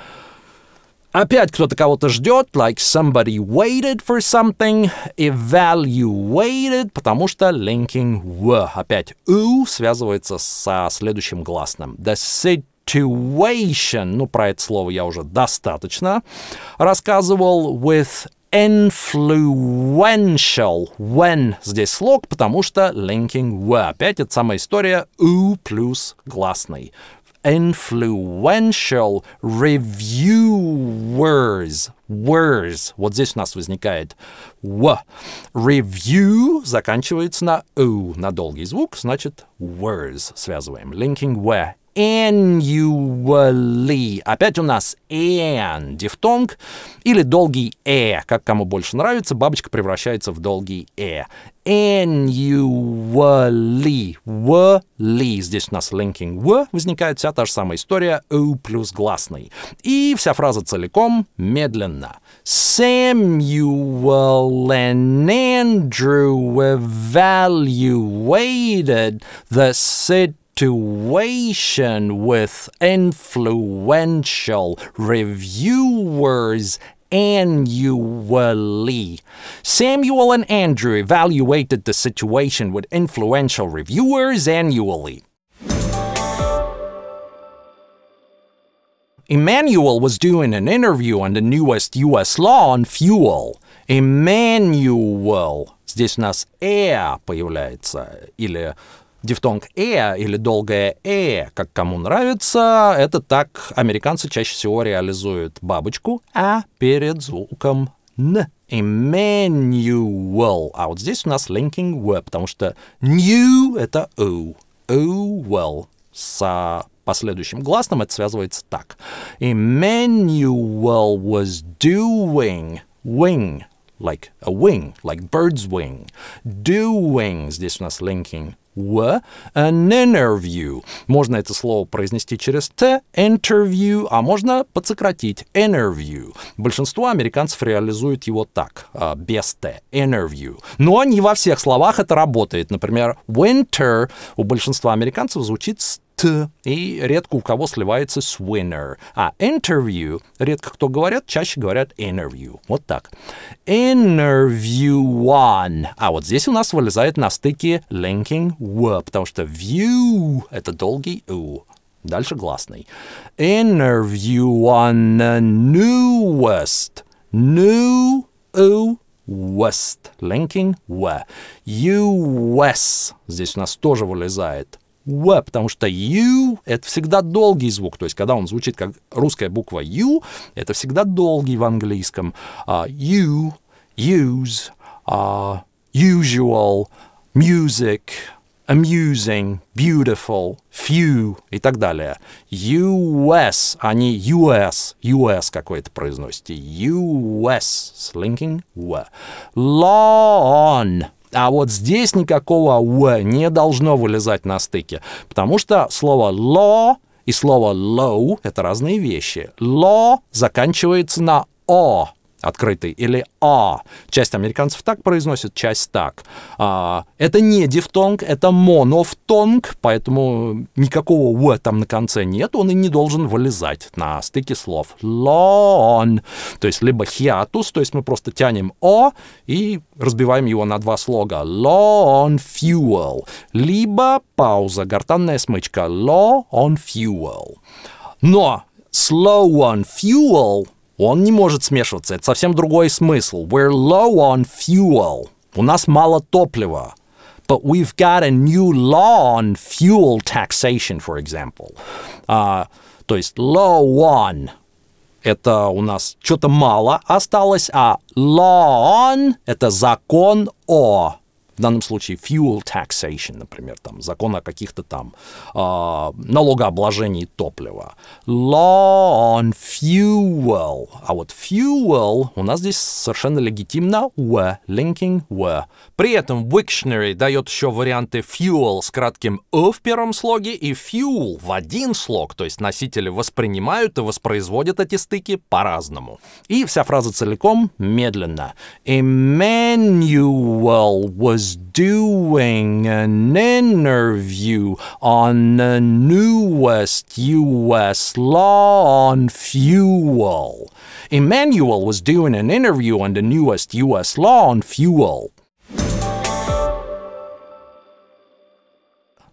Опять кто-то кого-то ждет, like somebody waited for something, evaluated, потому что linking w. Опять u связывается со следующим гласным. The situation, ну про это слово я уже достаточно рассказывал, with influential. When здесь слог, потому что linking w. Опять это самая история u плюс гласный. influential reviewers. Words. Вот здесь у нас возникает w. Review заканчивается на u, на долгий звук, значит «words» связываем. Linking «where» annually. Опять у нас and, дифтонг, или долгий э, как кому больше нравится, бабочка превращается в долгий э. Annually, wally, здесь у нас linking w, возникает вся та же самая история, o плюс гласный. И вся фраза целиком медленно. Samuel and Andrew evaluated the city situation with influential reviewers annually. Samuel and Andrew evaluated the situation with influential reviewers annually. Emmanuel was doing an interview on the newest US law on fuel. Emmanuel. Здесь у нас «э» появляется, или дифтонг «э» или долгое «э», как кому нравится, это так американцы чаще всего реализуют бабочку «а» перед звуком «н». Emmanuel. А вот здесь у нас linking web, потому что new — это o, o «Oh, well с последующим гласным это связывается так. Emmanuel was doing wing, like a wing, like bird's wing. Doing, здесь у нас linking w an interview. Можно это слово произнести через t, interview, а можно подсократить interview. Большинство американцев реализуют его так, а, без t, interview. Но не во всех словах это работает. Например, winter у большинства американцев звучит с и редко у кого сливается с «winner». А «interview» редко кто говорят, чаще говорят «interview». Вот так. «Interview one». А вот здесь у нас вылезает на стыке linking «w», потому что «view» — это долгий «u». Дальше гласный. Interview on the newest. New -u West. Linking W. US. Здесь у нас тоже вылезает у, потому что Ю это всегда долгий звук, то есть когда он звучит как русская буква Ю, это всегда долгий в английском. Uh, use, uh, usual, music, amusing, beautiful, few и так далее. US, а не US. US какой-то произносите. US, Slinking. w. Lawn, а вот здесь никакого «в» не должно вылезать на стыке, потому что слово «law» и слово «low» — это разные вещи. «Law» заканчивается на «о», открытый, или а. Часть американцев так произносит, часть так. А, это не дифтонг, это монофтонг, поэтому никакого в там на конце нет, он и не должен вылезать на стыке слов. Лон, то есть либо хиатус, то есть мы просто тянем о и разбиваем его на два слога. Лон fuel, либо пауза, гортанная смычка. Лон fuel. Но slow on fuel он не может смешиваться, это совсем другой смысл. We're low on fuel. У нас мало топлива. But we've got a new law on fuel taxation, for example. Uh, то есть low on – это у нас что-то мало осталось, а law on – это закон о в данном случае fuel taxation, например, там, закон о каких-то там э, налогообложении топлива. Law on fuel. А вот fuel у нас здесь совершенно легитимно were, linking were. При этом Wiktionary дает еще варианты fuel с кратким «э» в первом слоге и fuel в один слог, то есть носители воспринимают и воспроизводят эти стыки по-разному. И вся фраза целиком медленно. Emmanuel was was doing an interview on the newest U.S. law on fuel. Emmanuel was doing an interview on the newest U.S. law on fuel.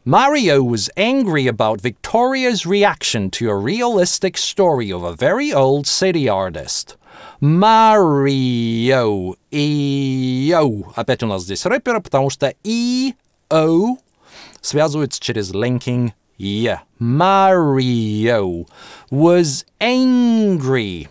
Mario was angry about Victoria's reaction to a realistic story of a very old city artist. Марио. Ио. Опять у нас здесь рэперы, потому что и о связывается через linking е. Марио was angry.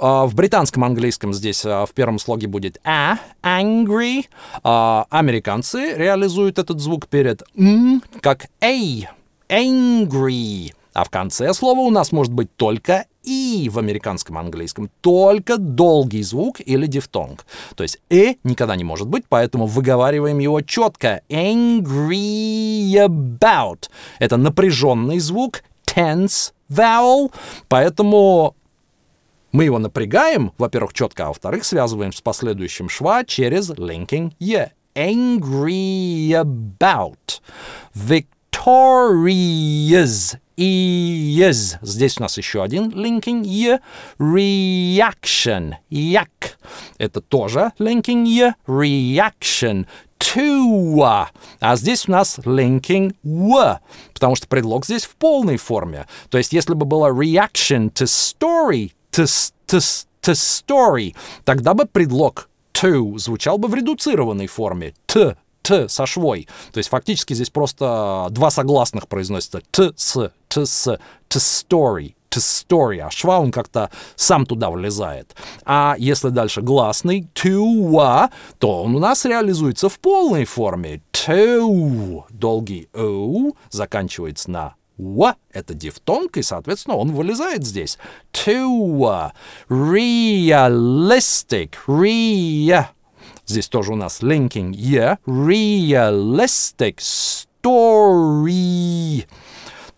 А, в британском английском здесь а, в первом слоге будет а, angry. А, американцы реализуют этот звук перед м, как a, angry. А в конце слова у нас может быть только и в американском английском только долгий звук или дифтонг. То есть э никогда не может быть, поэтому выговариваем его четко. Angry about. Это напряженный звук, tense vowel, поэтому мы его напрягаем, во-первых, четко, а во-вторых, связываем с последующим шва через linking e. Angry about. Victorious is. Здесь у нас еще один linking e. Reaction. Як. Это тоже linking e. Reaction to. А здесь у нас linking w, потому что предлог здесь в полной форме. То есть, если бы было reaction to story, to, to, to story, тогда бы предлог to звучал бы в редуцированной форме. T т со швой. То есть фактически здесь просто два согласных произносятся. Т с, т с, т story, to story, а шва он как-то сам туда влезает. А если дальше гласный to, то он у нас реализуется в полной форме. To, долгий o заканчивается на уа, это дифтонг, и, соответственно, он вылезает здесь. To, realistic, re, Здесь тоже у нас linking year. Realistic story.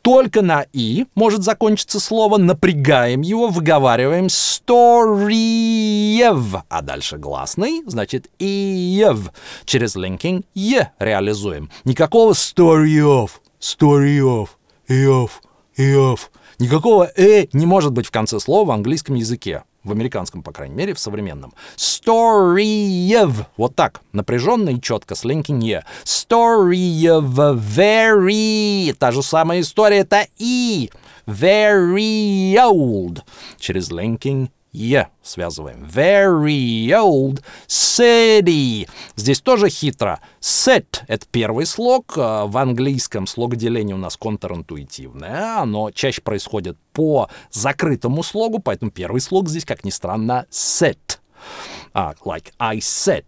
Только на «и» может закончиться слово, напрягаем его, выговариваем «сториев», а дальше гласный, значит «иев». Через линкинг «е» реализуем. Никакого «сториев», «сториев», «иев», «иев». Никакого «э» не может быть в конце слова в английском языке в американском, по крайней мере, в современном. Storyев. Вот так, напряженно и четко, с линкинье. Storyев. Very. Та же самая история, это и. Very old. Через linking Е связываем. Very old city. Здесь тоже хитро. Set — это первый слог. Э, в английском слог слогоделение у нас контринтуитивное. Оно чаще происходит по закрытому слогу, поэтому первый слог здесь, как ни странно, set. Uh, like I said.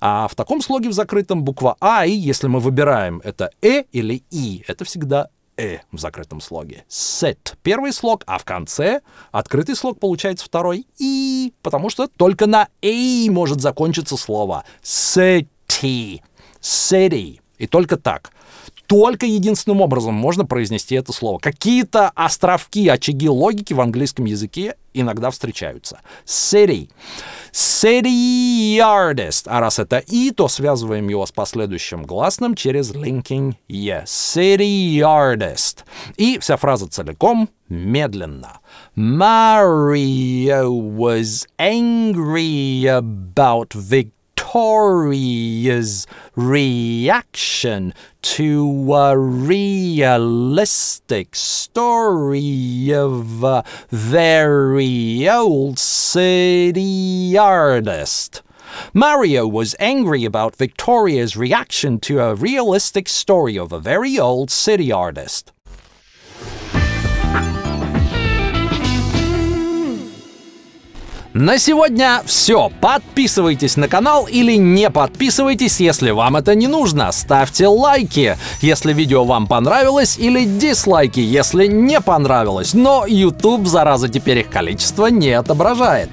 А в таком слоге в закрытом буква I, если мы выбираем это E или I это всегда «э» в закрытом слоге. «Set» — первый слог, а в конце открытый слог получается второй «и», потому что только на «эй» может закончиться слово «city», «city». И только так. Только единственным образом можно произнести это слово. Какие-то островки, очаги логики в английском языке иногда встречаются. City. City artist. А раз это и, то связываем его с последующим гласным через linking e. City artist. И вся фраза целиком медленно. Mario was angry about Victoria Victoria's reaction to a realistic story of a very old city artist. Mario was angry about Victoria's reaction to a realistic story of a very old city artist. На сегодня все. Подписывайтесь на канал или не подписывайтесь, если вам это не нужно. Ставьте лайки, если видео вам понравилось, или дизлайки, если не понравилось. Но YouTube, зараза, теперь их количество не отображает.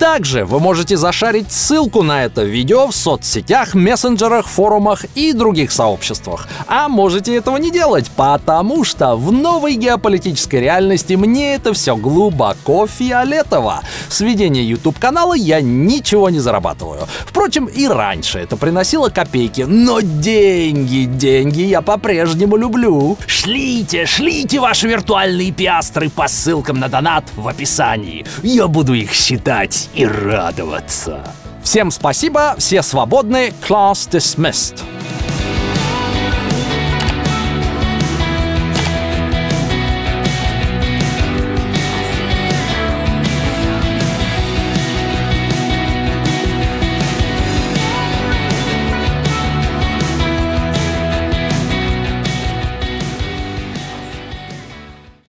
Также вы можете зашарить ссылку на это видео в соцсетях, мессенджерах, форумах и других сообществах. А можете этого не делать, потому что в новой геополитической реальности мне это все глубоко фиолетово. Сведение ведения YouTube канала я ничего не зарабатываю. Впрочем, и раньше это приносило копейки, но деньги, деньги я по-прежнему люблю. Шлите, шлите ваши виртуальные пиастры по ссылкам на донат в описании. Я буду их считать и радоваться. Всем спасибо, все свободны, class dismissed.